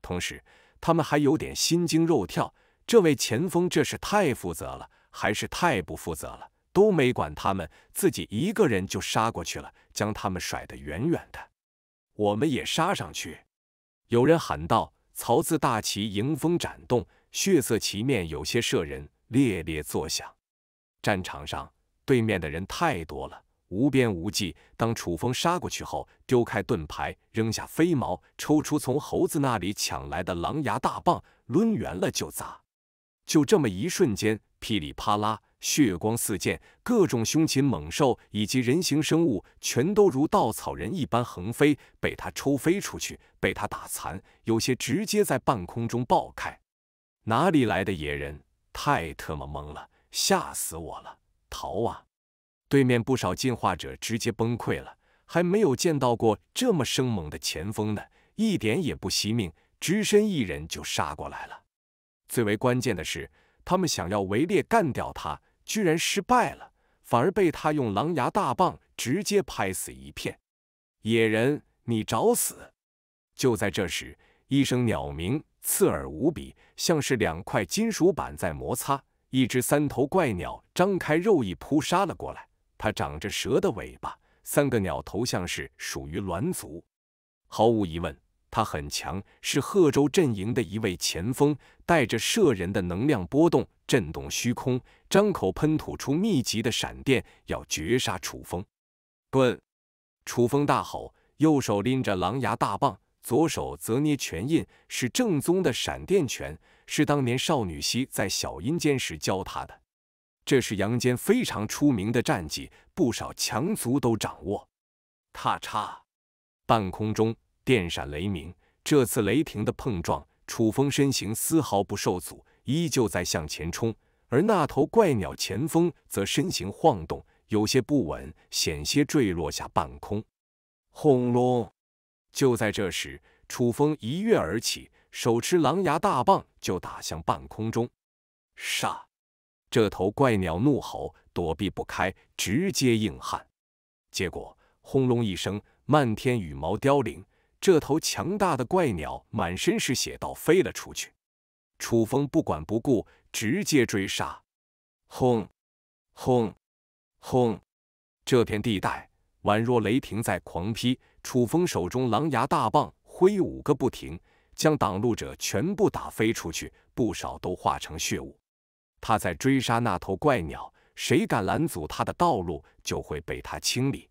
同时，他们还有点心惊肉跳，这位前锋这是太负责了，还是太不负责了？都没管他们，自己一个人就杀过去了，将他们甩得远远的。我们也杀上去！有人喊道。曹字大旗迎风展动，血色旗面有些慑人，猎猎作响。战场上对面的人太多了，无边无际。当楚风杀过去后，丢开盾牌，扔下飞矛，抽出从猴子那里抢来的狼牙大棒，抡圆了就砸。就这么一瞬间，噼里啪啦。血光四溅，各种凶禽猛兽以及人形生物全都如稻草人一般横飞，被他抽飞出去，被他打残，有些直接在半空中爆开。哪里来的野人？太特么懵了，吓死我了！逃啊！对面不少进化者直接崩溃了，还没有见到过这么生猛的前锋呢，一点也不惜命，只身一人就杀过来了。最为关键的是，他们想要围猎干掉他。居然失败了，反而被他用狼牙大棒直接拍死一片野人，你找死！就在这时，一声鸟鸣刺耳无比，像是两块金属板在摩擦。一只三头怪鸟张开肉翼扑杀了过来，它长着蛇的尾巴，三个鸟头像是属于鸾族。毫无疑问，它很强，是贺州阵营的一位前锋，带着射人的能量波动。震动虚空，张口喷吐出密集的闪电，要绝杀楚风。棍！楚风大吼，右手拎着狼牙大棒，左手则捏拳印，是正宗的闪电拳，是当年少女溪在小阴间时教他的。这是阳间非常出名的战技，不少强族都掌握。咔嚓！半空中电闪雷鸣，这次雷霆的碰撞，楚风身形丝毫不受阻。依旧在向前冲，而那头怪鸟前锋则身形晃动，有些不稳，险些坠落下半空。轰隆！就在这时，楚风一跃而起，手持狼牙大棒就打向半空中。杀！这头怪鸟怒吼，躲避不开，直接硬汉。结果，轰隆一声，漫天羽毛凋零，这头强大的怪鸟满身是血，倒飞了出去。楚风不管不顾，直接追杀，轰轰轰！这片地带宛若雷霆在狂劈。楚风手中狼牙大棒挥舞个不停，将挡路者全部打飞出去，不少都化成血雾。他在追杀那头怪鸟，谁敢拦阻他的道路，就会被他清理。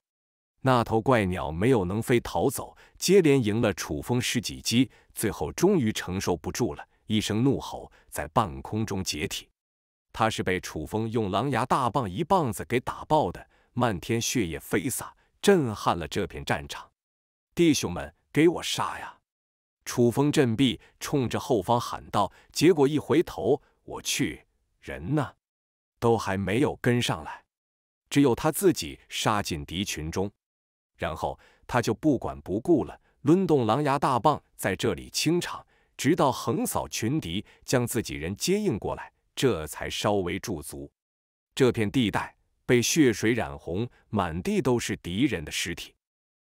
那头怪鸟没有能飞逃走，接连赢了楚风十几击，最后终于承受不住了。一声怒吼在半空中解体，他是被楚风用狼牙大棒一棒子给打爆的，漫天血液飞洒，震撼了这片战场。弟兄们，给我杀呀！楚风振臂冲着后方喊道。结果一回头，我去，人呢？都还没有跟上来，只有他自己杀进敌群中，然后他就不管不顾了，抡动狼牙大棒在这里清场。直到横扫群敌，将自己人接应过来，这才稍微驻足。这片地带被血水染红，满地都是敌人的尸体。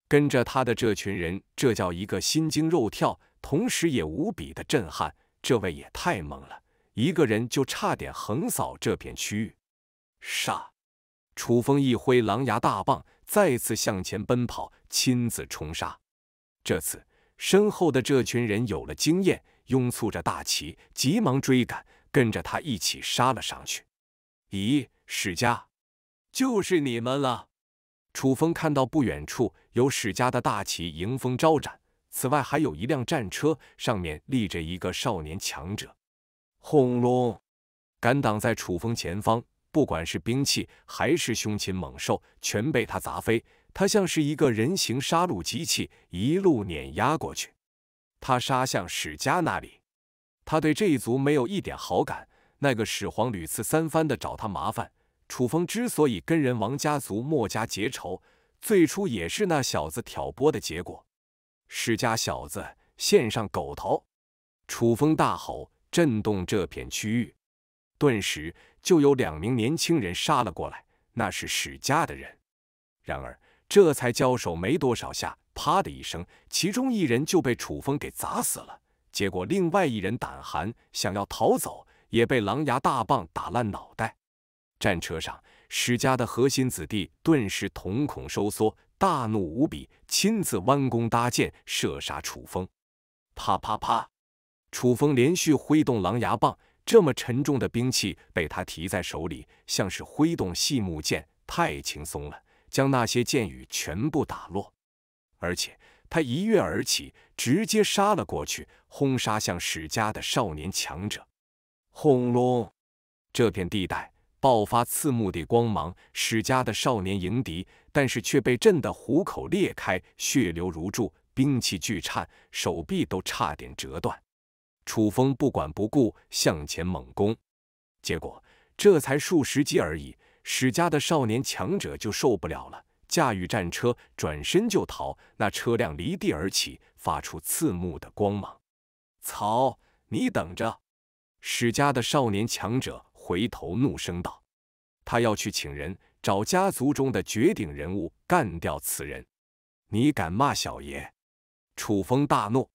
跟着他的这群人，这叫一个心惊肉跳，同时也无比的震撼。这位也太猛了，一个人就差点横扫这片区域。杀！楚风一挥狼牙大棒，再次向前奔跑，亲自冲杀。这次。身后的这群人有了经验，拥簇着大旗，急忙追赶，跟着他一起杀了上去。咦，史家，就是你们了！楚风看到不远处有史家的大旗迎风招展，此外还有一辆战车，上面立着一个少年强者。轰隆，敢挡在楚风前方，不管是兵器还是凶禽猛兽，全被他砸飞。他像是一个人形杀戮机器，一路碾压过去。他杀向史家那里。他对这一族没有一点好感。那个始皇屡次三番的找他麻烦。楚风之所以跟人王家族墨家结仇，最初也是那小子挑拨的结果。史家小子，献上狗头！楚风大吼，震动这片区域。顿时就有两名年轻人杀了过来，那是史家的人。然而。这才交手没多少下，啪的一声，其中一人就被楚风给砸死了。结果另外一人胆寒，想要逃走，也被狼牙大棒打烂脑袋。战车上史家的核心子弟顿时瞳孔收缩，大怒无比，亲自弯弓搭箭射杀楚风。啪啪啪，楚风连续挥动狼牙棒，这么沉重的兵器被他提在手里，像是挥动细木剑，太轻松了。将那些箭雨全部打落，而且他一跃而起，直接杀了过去，轰杀向史家的少年强者。轰隆！这片地带爆发刺目的光芒，史家的少年迎敌，但是却被震得虎口裂开，血流如注，兵器巨颤，手臂都差点折断。楚风不管不顾，向前猛攻，结果这才数十击而已。史家的少年强者就受不了了，驾驭战车转身就逃。那车辆离地而起，发出刺目的光芒。草，你等着！史家的少年强者回头怒声道：“他要去请人，找家族中的绝顶人物干掉此人。你敢骂小爷？”楚风大怒，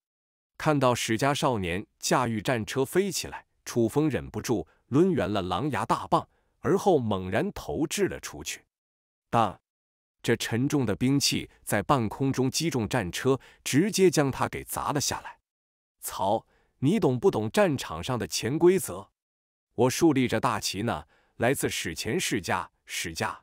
看到史家少年驾驭战车飞起来，楚风忍不住抡圆了狼牙大棒。而后猛然投掷了出去，当，这沉重的兵器在半空中击中战车，直接将它给砸了下来。曹，你懂不懂战场上的潜规则？我竖立着大旗呢，来自史前世家。史家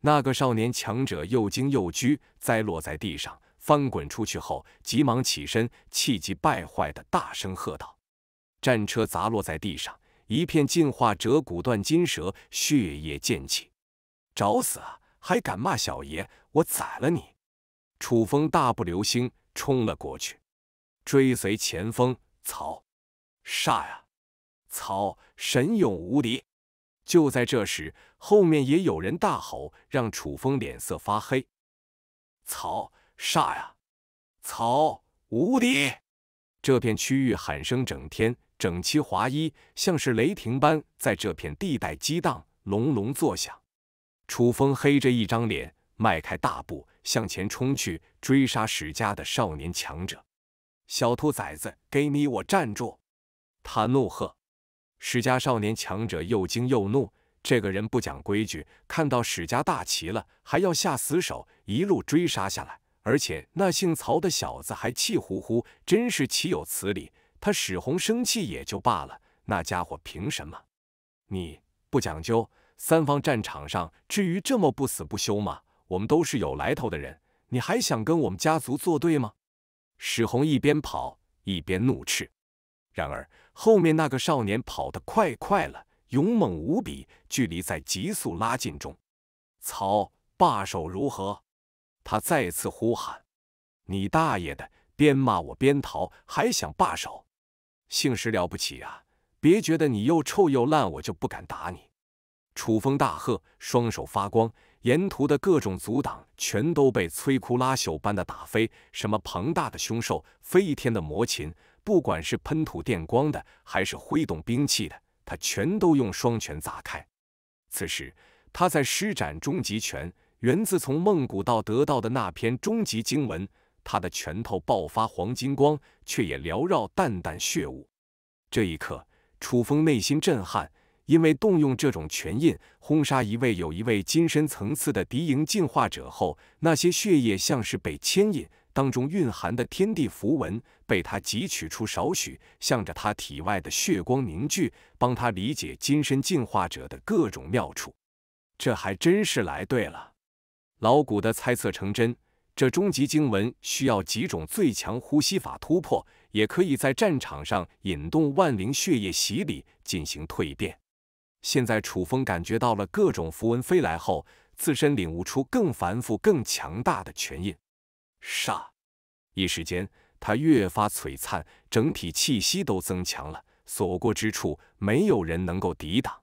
那个少年强者又惊又惧，栽落在地上，翻滚出去后，急忙起身，气急败坏的大声喝道：“战车砸落在地上。”一片进化折骨断筋蛇，血液溅起，找死啊！还敢骂小爷，我宰了你！楚风大步流星冲了过去，追随前锋。曹煞呀！曹神勇无敌！就在这时，后面也有人大吼，让楚风脸色发黑。曹煞呀！曹无敌！这片区域喊声整天。整齐划一，像是雷霆般在这片地带激荡，隆隆作响。楚风黑着一张脸，迈开大步向前冲去，追杀史家的少年强者。小兔崽子，给你我站住！他怒喝。史家少年强者又惊又怒，这个人不讲规矩，看到史家大旗了还要下死手，一路追杀下来，而且那姓曹的小子还气呼呼，真是岂有此理！他史红生气也就罢了，那家伙凭什么？你不讲究，三方战场上至于这么不死不休吗？我们都是有来头的人，你还想跟我们家族作对吗？史红一边跑一边怒斥。然而后面那个少年跑得快快了，勇猛无比，距离在急速拉近中。操，罢手如何？他再次呼喊。你大爷的！边骂我边逃，还想罢手？姓石了不起啊！别觉得你又臭又烂，我就不敢打你！楚风大喝，双手发光，沿途的各种阻挡全都被摧枯拉朽般的打飞。什么庞大的凶兽、飞天的魔禽，不管是喷吐电光的，还是挥动兵器的，他全都用双拳砸开。此时，他在施展终极拳，源自从梦古道得到的那篇终极经文。他的拳头爆发黄金光，却也缭绕淡淡血雾。这一刻，楚风内心震撼，因为动用这种拳印轰杀一位有一位金身层次的敌营进化者后，那些血液像是被牵引，当中蕴含的天地符文被他汲取出少许，向着他体外的血光凝聚，帮他理解金身进化者的各种妙处。这还真是来对了，老古的猜测成真。这终极经文需要几种最强呼吸法突破，也可以在战场上引动万灵血液洗礼进行蜕变。现在楚风感觉到了各种符文飞来后，自身领悟出更繁复、更强大的拳印。杀！一时间，他越发璀璨，整体气息都增强了，所过之处没有人能够抵挡。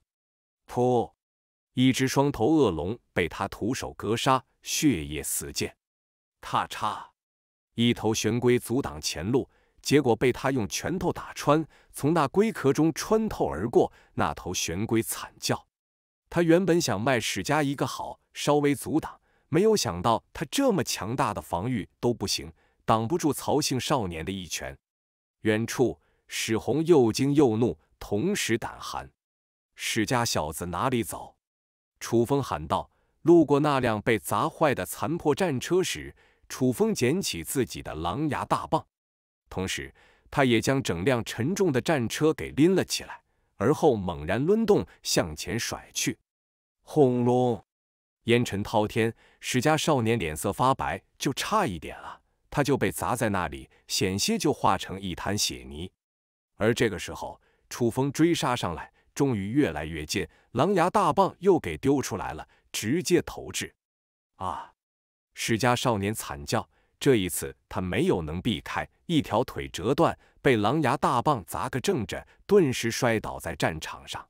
噗！一只双头恶龙被他徒手格杀，血液四溅。咔嚓！一头玄龟阻挡前路，结果被他用拳头打穿，从那龟壳中穿透而过。那头玄龟惨叫。他原本想卖史家一个好，稍微阻挡，没有想到他这么强大的防御都不行，挡不住曹姓少年的一拳。远处，史红又惊又怒，同时胆寒。史家小子哪里走？楚风喊道。路过那辆被砸坏的残破战车时。楚风捡起自己的狼牙大棒，同时他也将整辆沉重的战车给拎了起来，而后猛然抡动向前甩去。轰隆！烟尘滔天，史家少年脸色发白，就差一点啊，他就被砸在那里，险些就化成一滩血泥。而这个时候，楚风追杀上来，终于越来越近，狼牙大棒又给丢出来了，直接投掷！啊！史家少年惨叫，这一次他没有能避开，一条腿折断，被狼牙大棒砸个正着，顿时摔倒在战场上。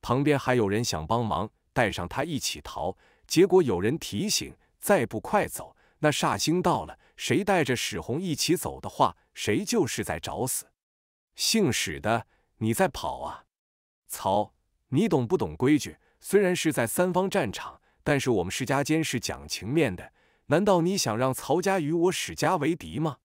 旁边还有人想帮忙，带上他一起逃，结果有人提醒：“再不快走，那煞星到了，谁带着史红一起走的话，谁就是在找死。”姓史的，你在跑啊？操，你懂不懂规矩？虽然是在三方战场，但是我们石家间是讲情面的。难道你想让曹家与我史家为敌吗？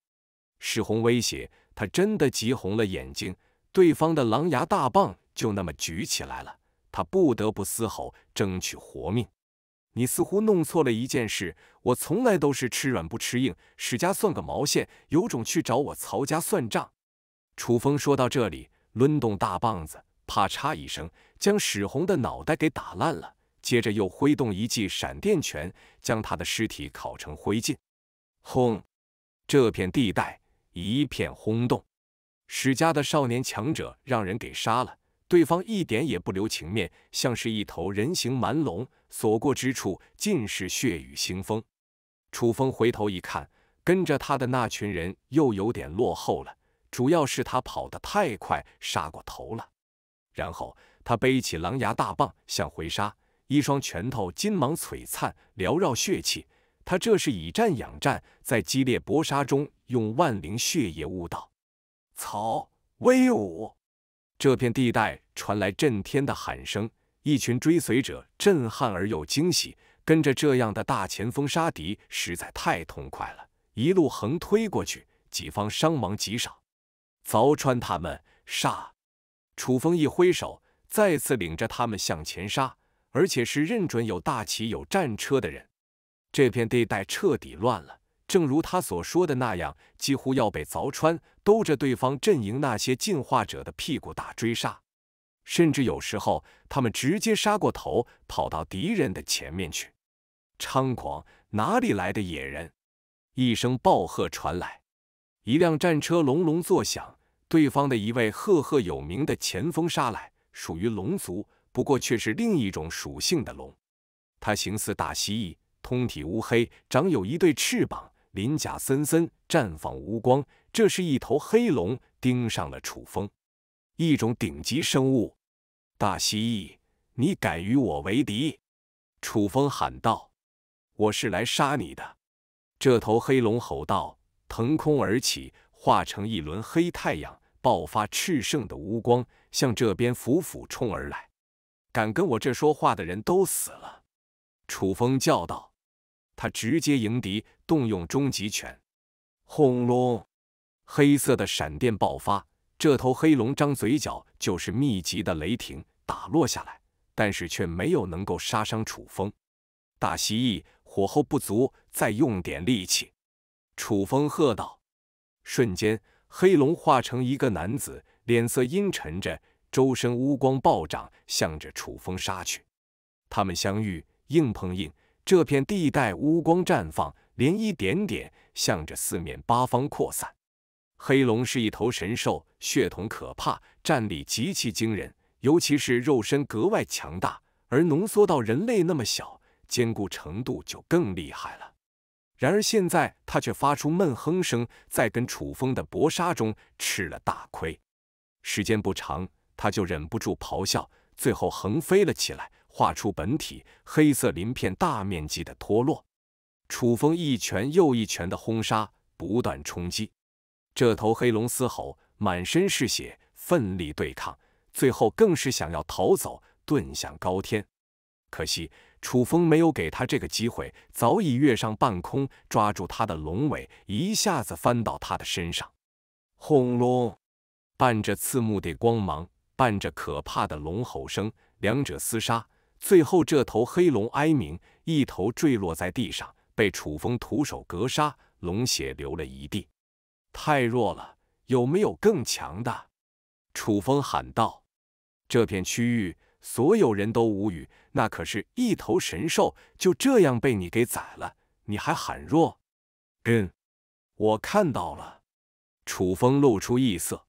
史红威胁，他真的急红了眼睛，对方的狼牙大棒就那么举起来了，他不得不嘶吼，争取活命。你似乎弄错了一件事，我从来都是吃软不吃硬，史家算个毛线，有种去找我曹家算账。楚风说到这里，抡动大棒子，啪嚓一声，将史红的脑袋给打烂了。接着又挥动一记闪电拳，将他的尸体烤成灰烬。轰！这片地带一片轰动，史家的少年强者让人给杀了。对方一点也不留情面，像是一头人形蛮龙，所过之处尽是血雨腥风。楚风回头一看，跟着他的那群人又有点落后了，主要是他跑得太快，杀过头了。然后他背起狼牙大棒，向回杀。一双拳头金芒璀璨，缭绕血气。他这是以战养战，在激烈搏杀中用万灵血液悟道。草威武！这片地带传来震天的喊声，一群追随者震撼而又惊喜。跟着这样的大前锋杀敌，实在太痛快了。一路横推过去，己方伤亡极少。凿穿他们，杀！楚风一挥手，再次领着他们向前杀。而且是认准有大旗、有战车的人，这片地带彻底乱了。正如他所说的那样，几乎要被凿穿，兜着对方阵营那些进化者的屁股打追杀，甚至有时候他们直接杀过头，跑到敌人的前面去，猖狂！哪里来的野人？一声暴喝传来，一辆战车隆隆作响，对方的一位赫赫有名的前锋杀来，属于龙族。不过却是另一种属性的龙，它形似大蜥蜴，通体乌黑，长有一对翅膀，鳞甲森森，绽放乌光。这是一头黑龙，盯上了楚风，一种顶级生物。大蜥蜴，你敢与我为敌？楚风喊道：“我是来杀你的！”这头黑龙吼道，腾空而起，化成一轮黑太阳，爆发炽盛的乌光，向这边俯俯冲而来。敢跟我这说话的人都死了！楚风叫道。他直接迎敌，动用终极拳。轰隆！黑色的闪电爆发，这头黑龙张嘴角就是密集的雷霆打落下来，但是却没有能够杀伤楚风。大蜥蜴火候不足，再用点力气！楚风喝道。瞬间，黑龙化成一个男子，脸色阴沉着。周身乌光暴涨，向着楚风杀去。他们相遇，硬碰硬。这片地带乌光绽放，连一点点，向着四面八方扩散。黑龙是一头神兽，血统可怕，战力极其惊人，尤其是肉身格外强大。而浓缩到人类那么小，坚固程度就更厉害了。然而现在，它却发出闷哼声，在跟楚风的搏杀中吃了大亏。时间不长。他就忍不住咆哮，最后横飞了起来，画出本体，黑色鳞片大面积的脱落。楚风一拳又一拳的轰杀，不断冲击。这头黑龙嘶吼，满身是血，奋力对抗，最后更是想要逃走，遁向高天。可惜楚风没有给他这个机会，早已跃上半空，抓住他的龙尾，一下子翻到他的身上。轰隆，伴着刺目的光芒。伴着可怕的龙吼声，两者厮杀，最后这头黑龙哀鸣，一头坠落在地上，被楚风徒手格杀，龙血流了一地。太弱了，有没有更强的？楚风喊道。这片区域所有人都无语，那可是一头神兽，就这样被你给宰了，你还喊弱？嗯，我看到了。楚风露出异色。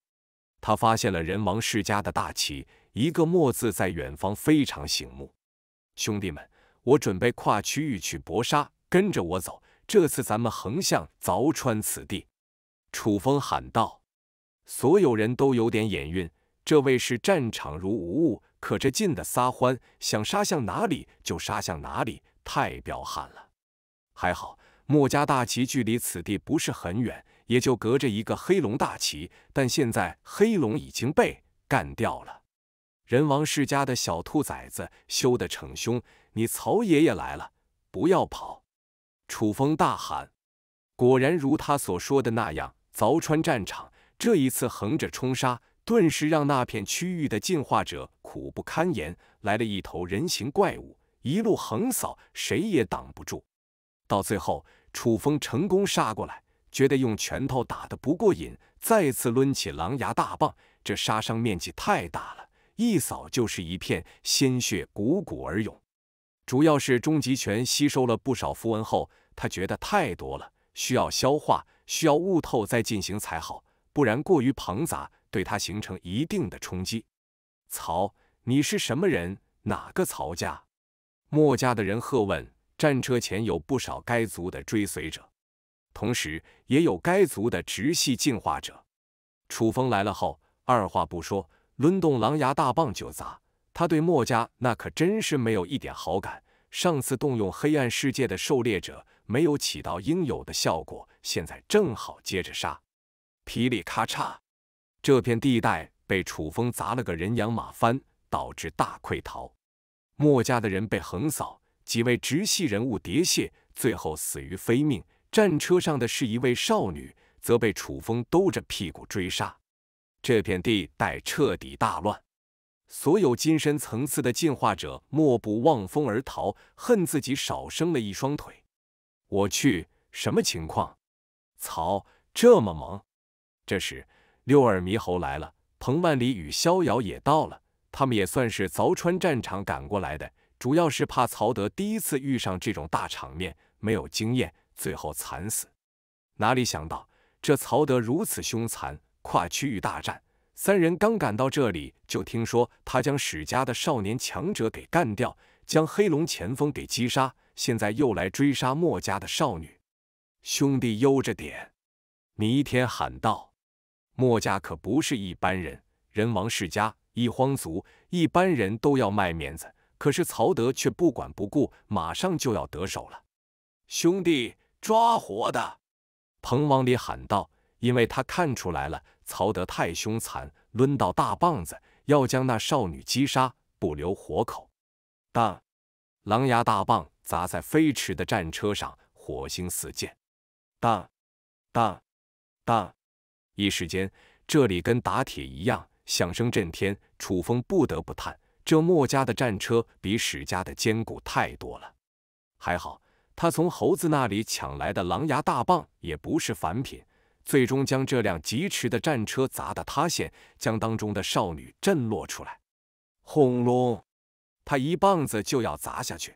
他发现了人王世家的大旗，一个墨字在远方非常醒目。兄弟们，我准备跨区域去搏杀，跟着我走。这次咱们横向凿穿此地。楚风喊道。所有人都有点眼晕，这位是战场如无物，可这近的撒欢，想杀向哪里就杀向哪里，太彪悍了。还好墨家大旗距离此地不是很远。也就隔着一个黑龙大旗，但现在黑龙已经被干掉了。人王世家的小兔崽子，休得逞凶！你曹爷爷来了，不要跑！楚风大喊。果然如他所说的那样，凿穿战场。这一次横着冲杀，顿时让那片区域的进化者苦不堪言。来了一头人形怪物，一路横扫，谁也挡不住。到最后，楚风成功杀过来。觉得用拳头打的不过瘾，再次抡起狼牙大棒，这杀伤面积太大了，一扫就是一片鲜血汩汩而涌。主要是终极拳吸收了不少符文后，他觉得太多了，需要消化，需要悟透再进行才好，不然过于庞杂，对他形成一定的冲击。曹，你是什么人？哪个曹家？墨家的人喝问。战车前有不少该族的追随者。同时，也有该族的直系进化者。楚风来了后，二话不说，抡动狼牙大棒就砸。他对墨家那可真是没有一点好感。上次动用黑暗世界的狩猎者，没有起到应有的效果，现在正好接着杀。噼里咔嚓，这片地带被楚风砸了个人仰马翻，导致大溃逃。墨家的人被横扫，几位直系人物喋血，最后死于非命。战车上的是一位少女，则被楚风兜着屁股追杀。这片地带彻底大乱，所有金身层次的进化者莫不望风而逃，恨自己少生了一双腿。我去，什么情况？曹这么猛！这时六耳猕猴来了，彭万里与逍遥也到了。他们也算是凿穿战场赶过来的，主要是怕曹德第一次遇上这种大场面，没有经验。最后惨死，哪里想到这曹德如此凶残？跨区域大战，三人刚赶到这里，就听说他将史家的少年强者给干掉，将黑龙前锋给击杀，现在又来追杀墨家的少女。兄弟，悠着点！弥天喊道：“墨家可不是一般人，人王世家，一荒族，一般人都要卖面子，可是曹德却不管不顾，马上就要得手了。”兄弟。抓活的！彭王里喊道，因为他看出来了，曹德太凶残，抡到大棒子，要将那少女击杀，不留活口。当！狼牙大棒砸在飞驰的战车上，火星四溅。当！当！当！一时间，这里跟打铁一样，响声震天。楚风不得不叹，这墨家的战车比史家的坚固太多了。还好。他从猴子那里抢来的狼牙大棒也不是凡品，最终将这辆疾驰的战车砸得塌陷，将当中的少女震落出来。轰隆！他一棒子就要砸下去。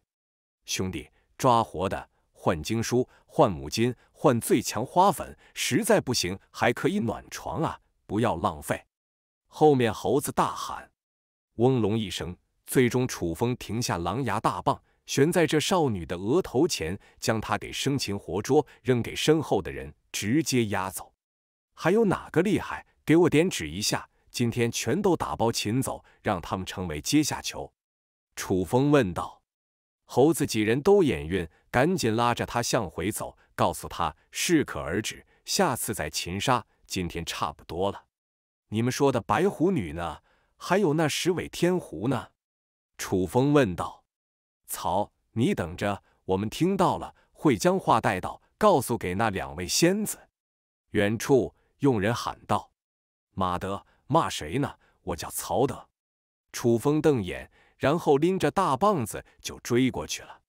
兄弟，抓活的，换经书，换母金，换最强花粉，实在不行还可以暖床啊！不要浪费。后面猴子大喊。嗡隆一声，最终楚风停下狼牙大棒。悬在这少女的额头前，将她给生擒活捉，扔给身后的人，直接押走。还有哪个厉害？给我点指一下。今天全都打包擒走，让他们成为阶下囚。楚风问道：“猴子几人都眼晕，赶紧拉着他向回走，告诉他适可而止，下次再擒杀。今天差不多了。”你们说的白狐女呢？还有那十尾天狐呢？楚风问道。曹，你等着，我们听到了，会将话带到，告诉给那两位仙子。远处，佣人喊道：“马德，骂谁呢？我叫曹德。”楚风瞪眼，然后拎着大棒子就追过去了。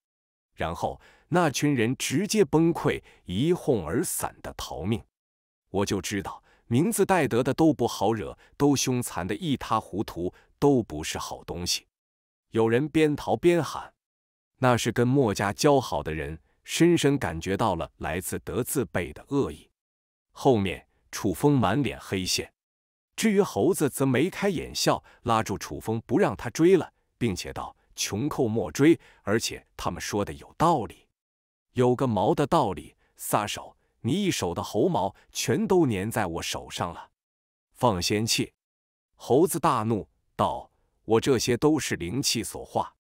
然后那群人直接崩溃，一哄而散的逃命。我就知道，名字带德的都不好惹，都凶残的一塌糊涂，都不是好东西。有人边逃边喊。那是跟墨家交好的人，深深感觉到了来自德字辈的恶意。后面楚风满脸黑线，至于猴子则眉开眼笑，拉住楚风不让他追了，并且道：“穷寇莫追。”而且他们说的有道理，有个毛的道理！撒手，你一手的猴毛全都粘在我手上了。放仙气！猴子大怒道：“我这些都是灵气所化。”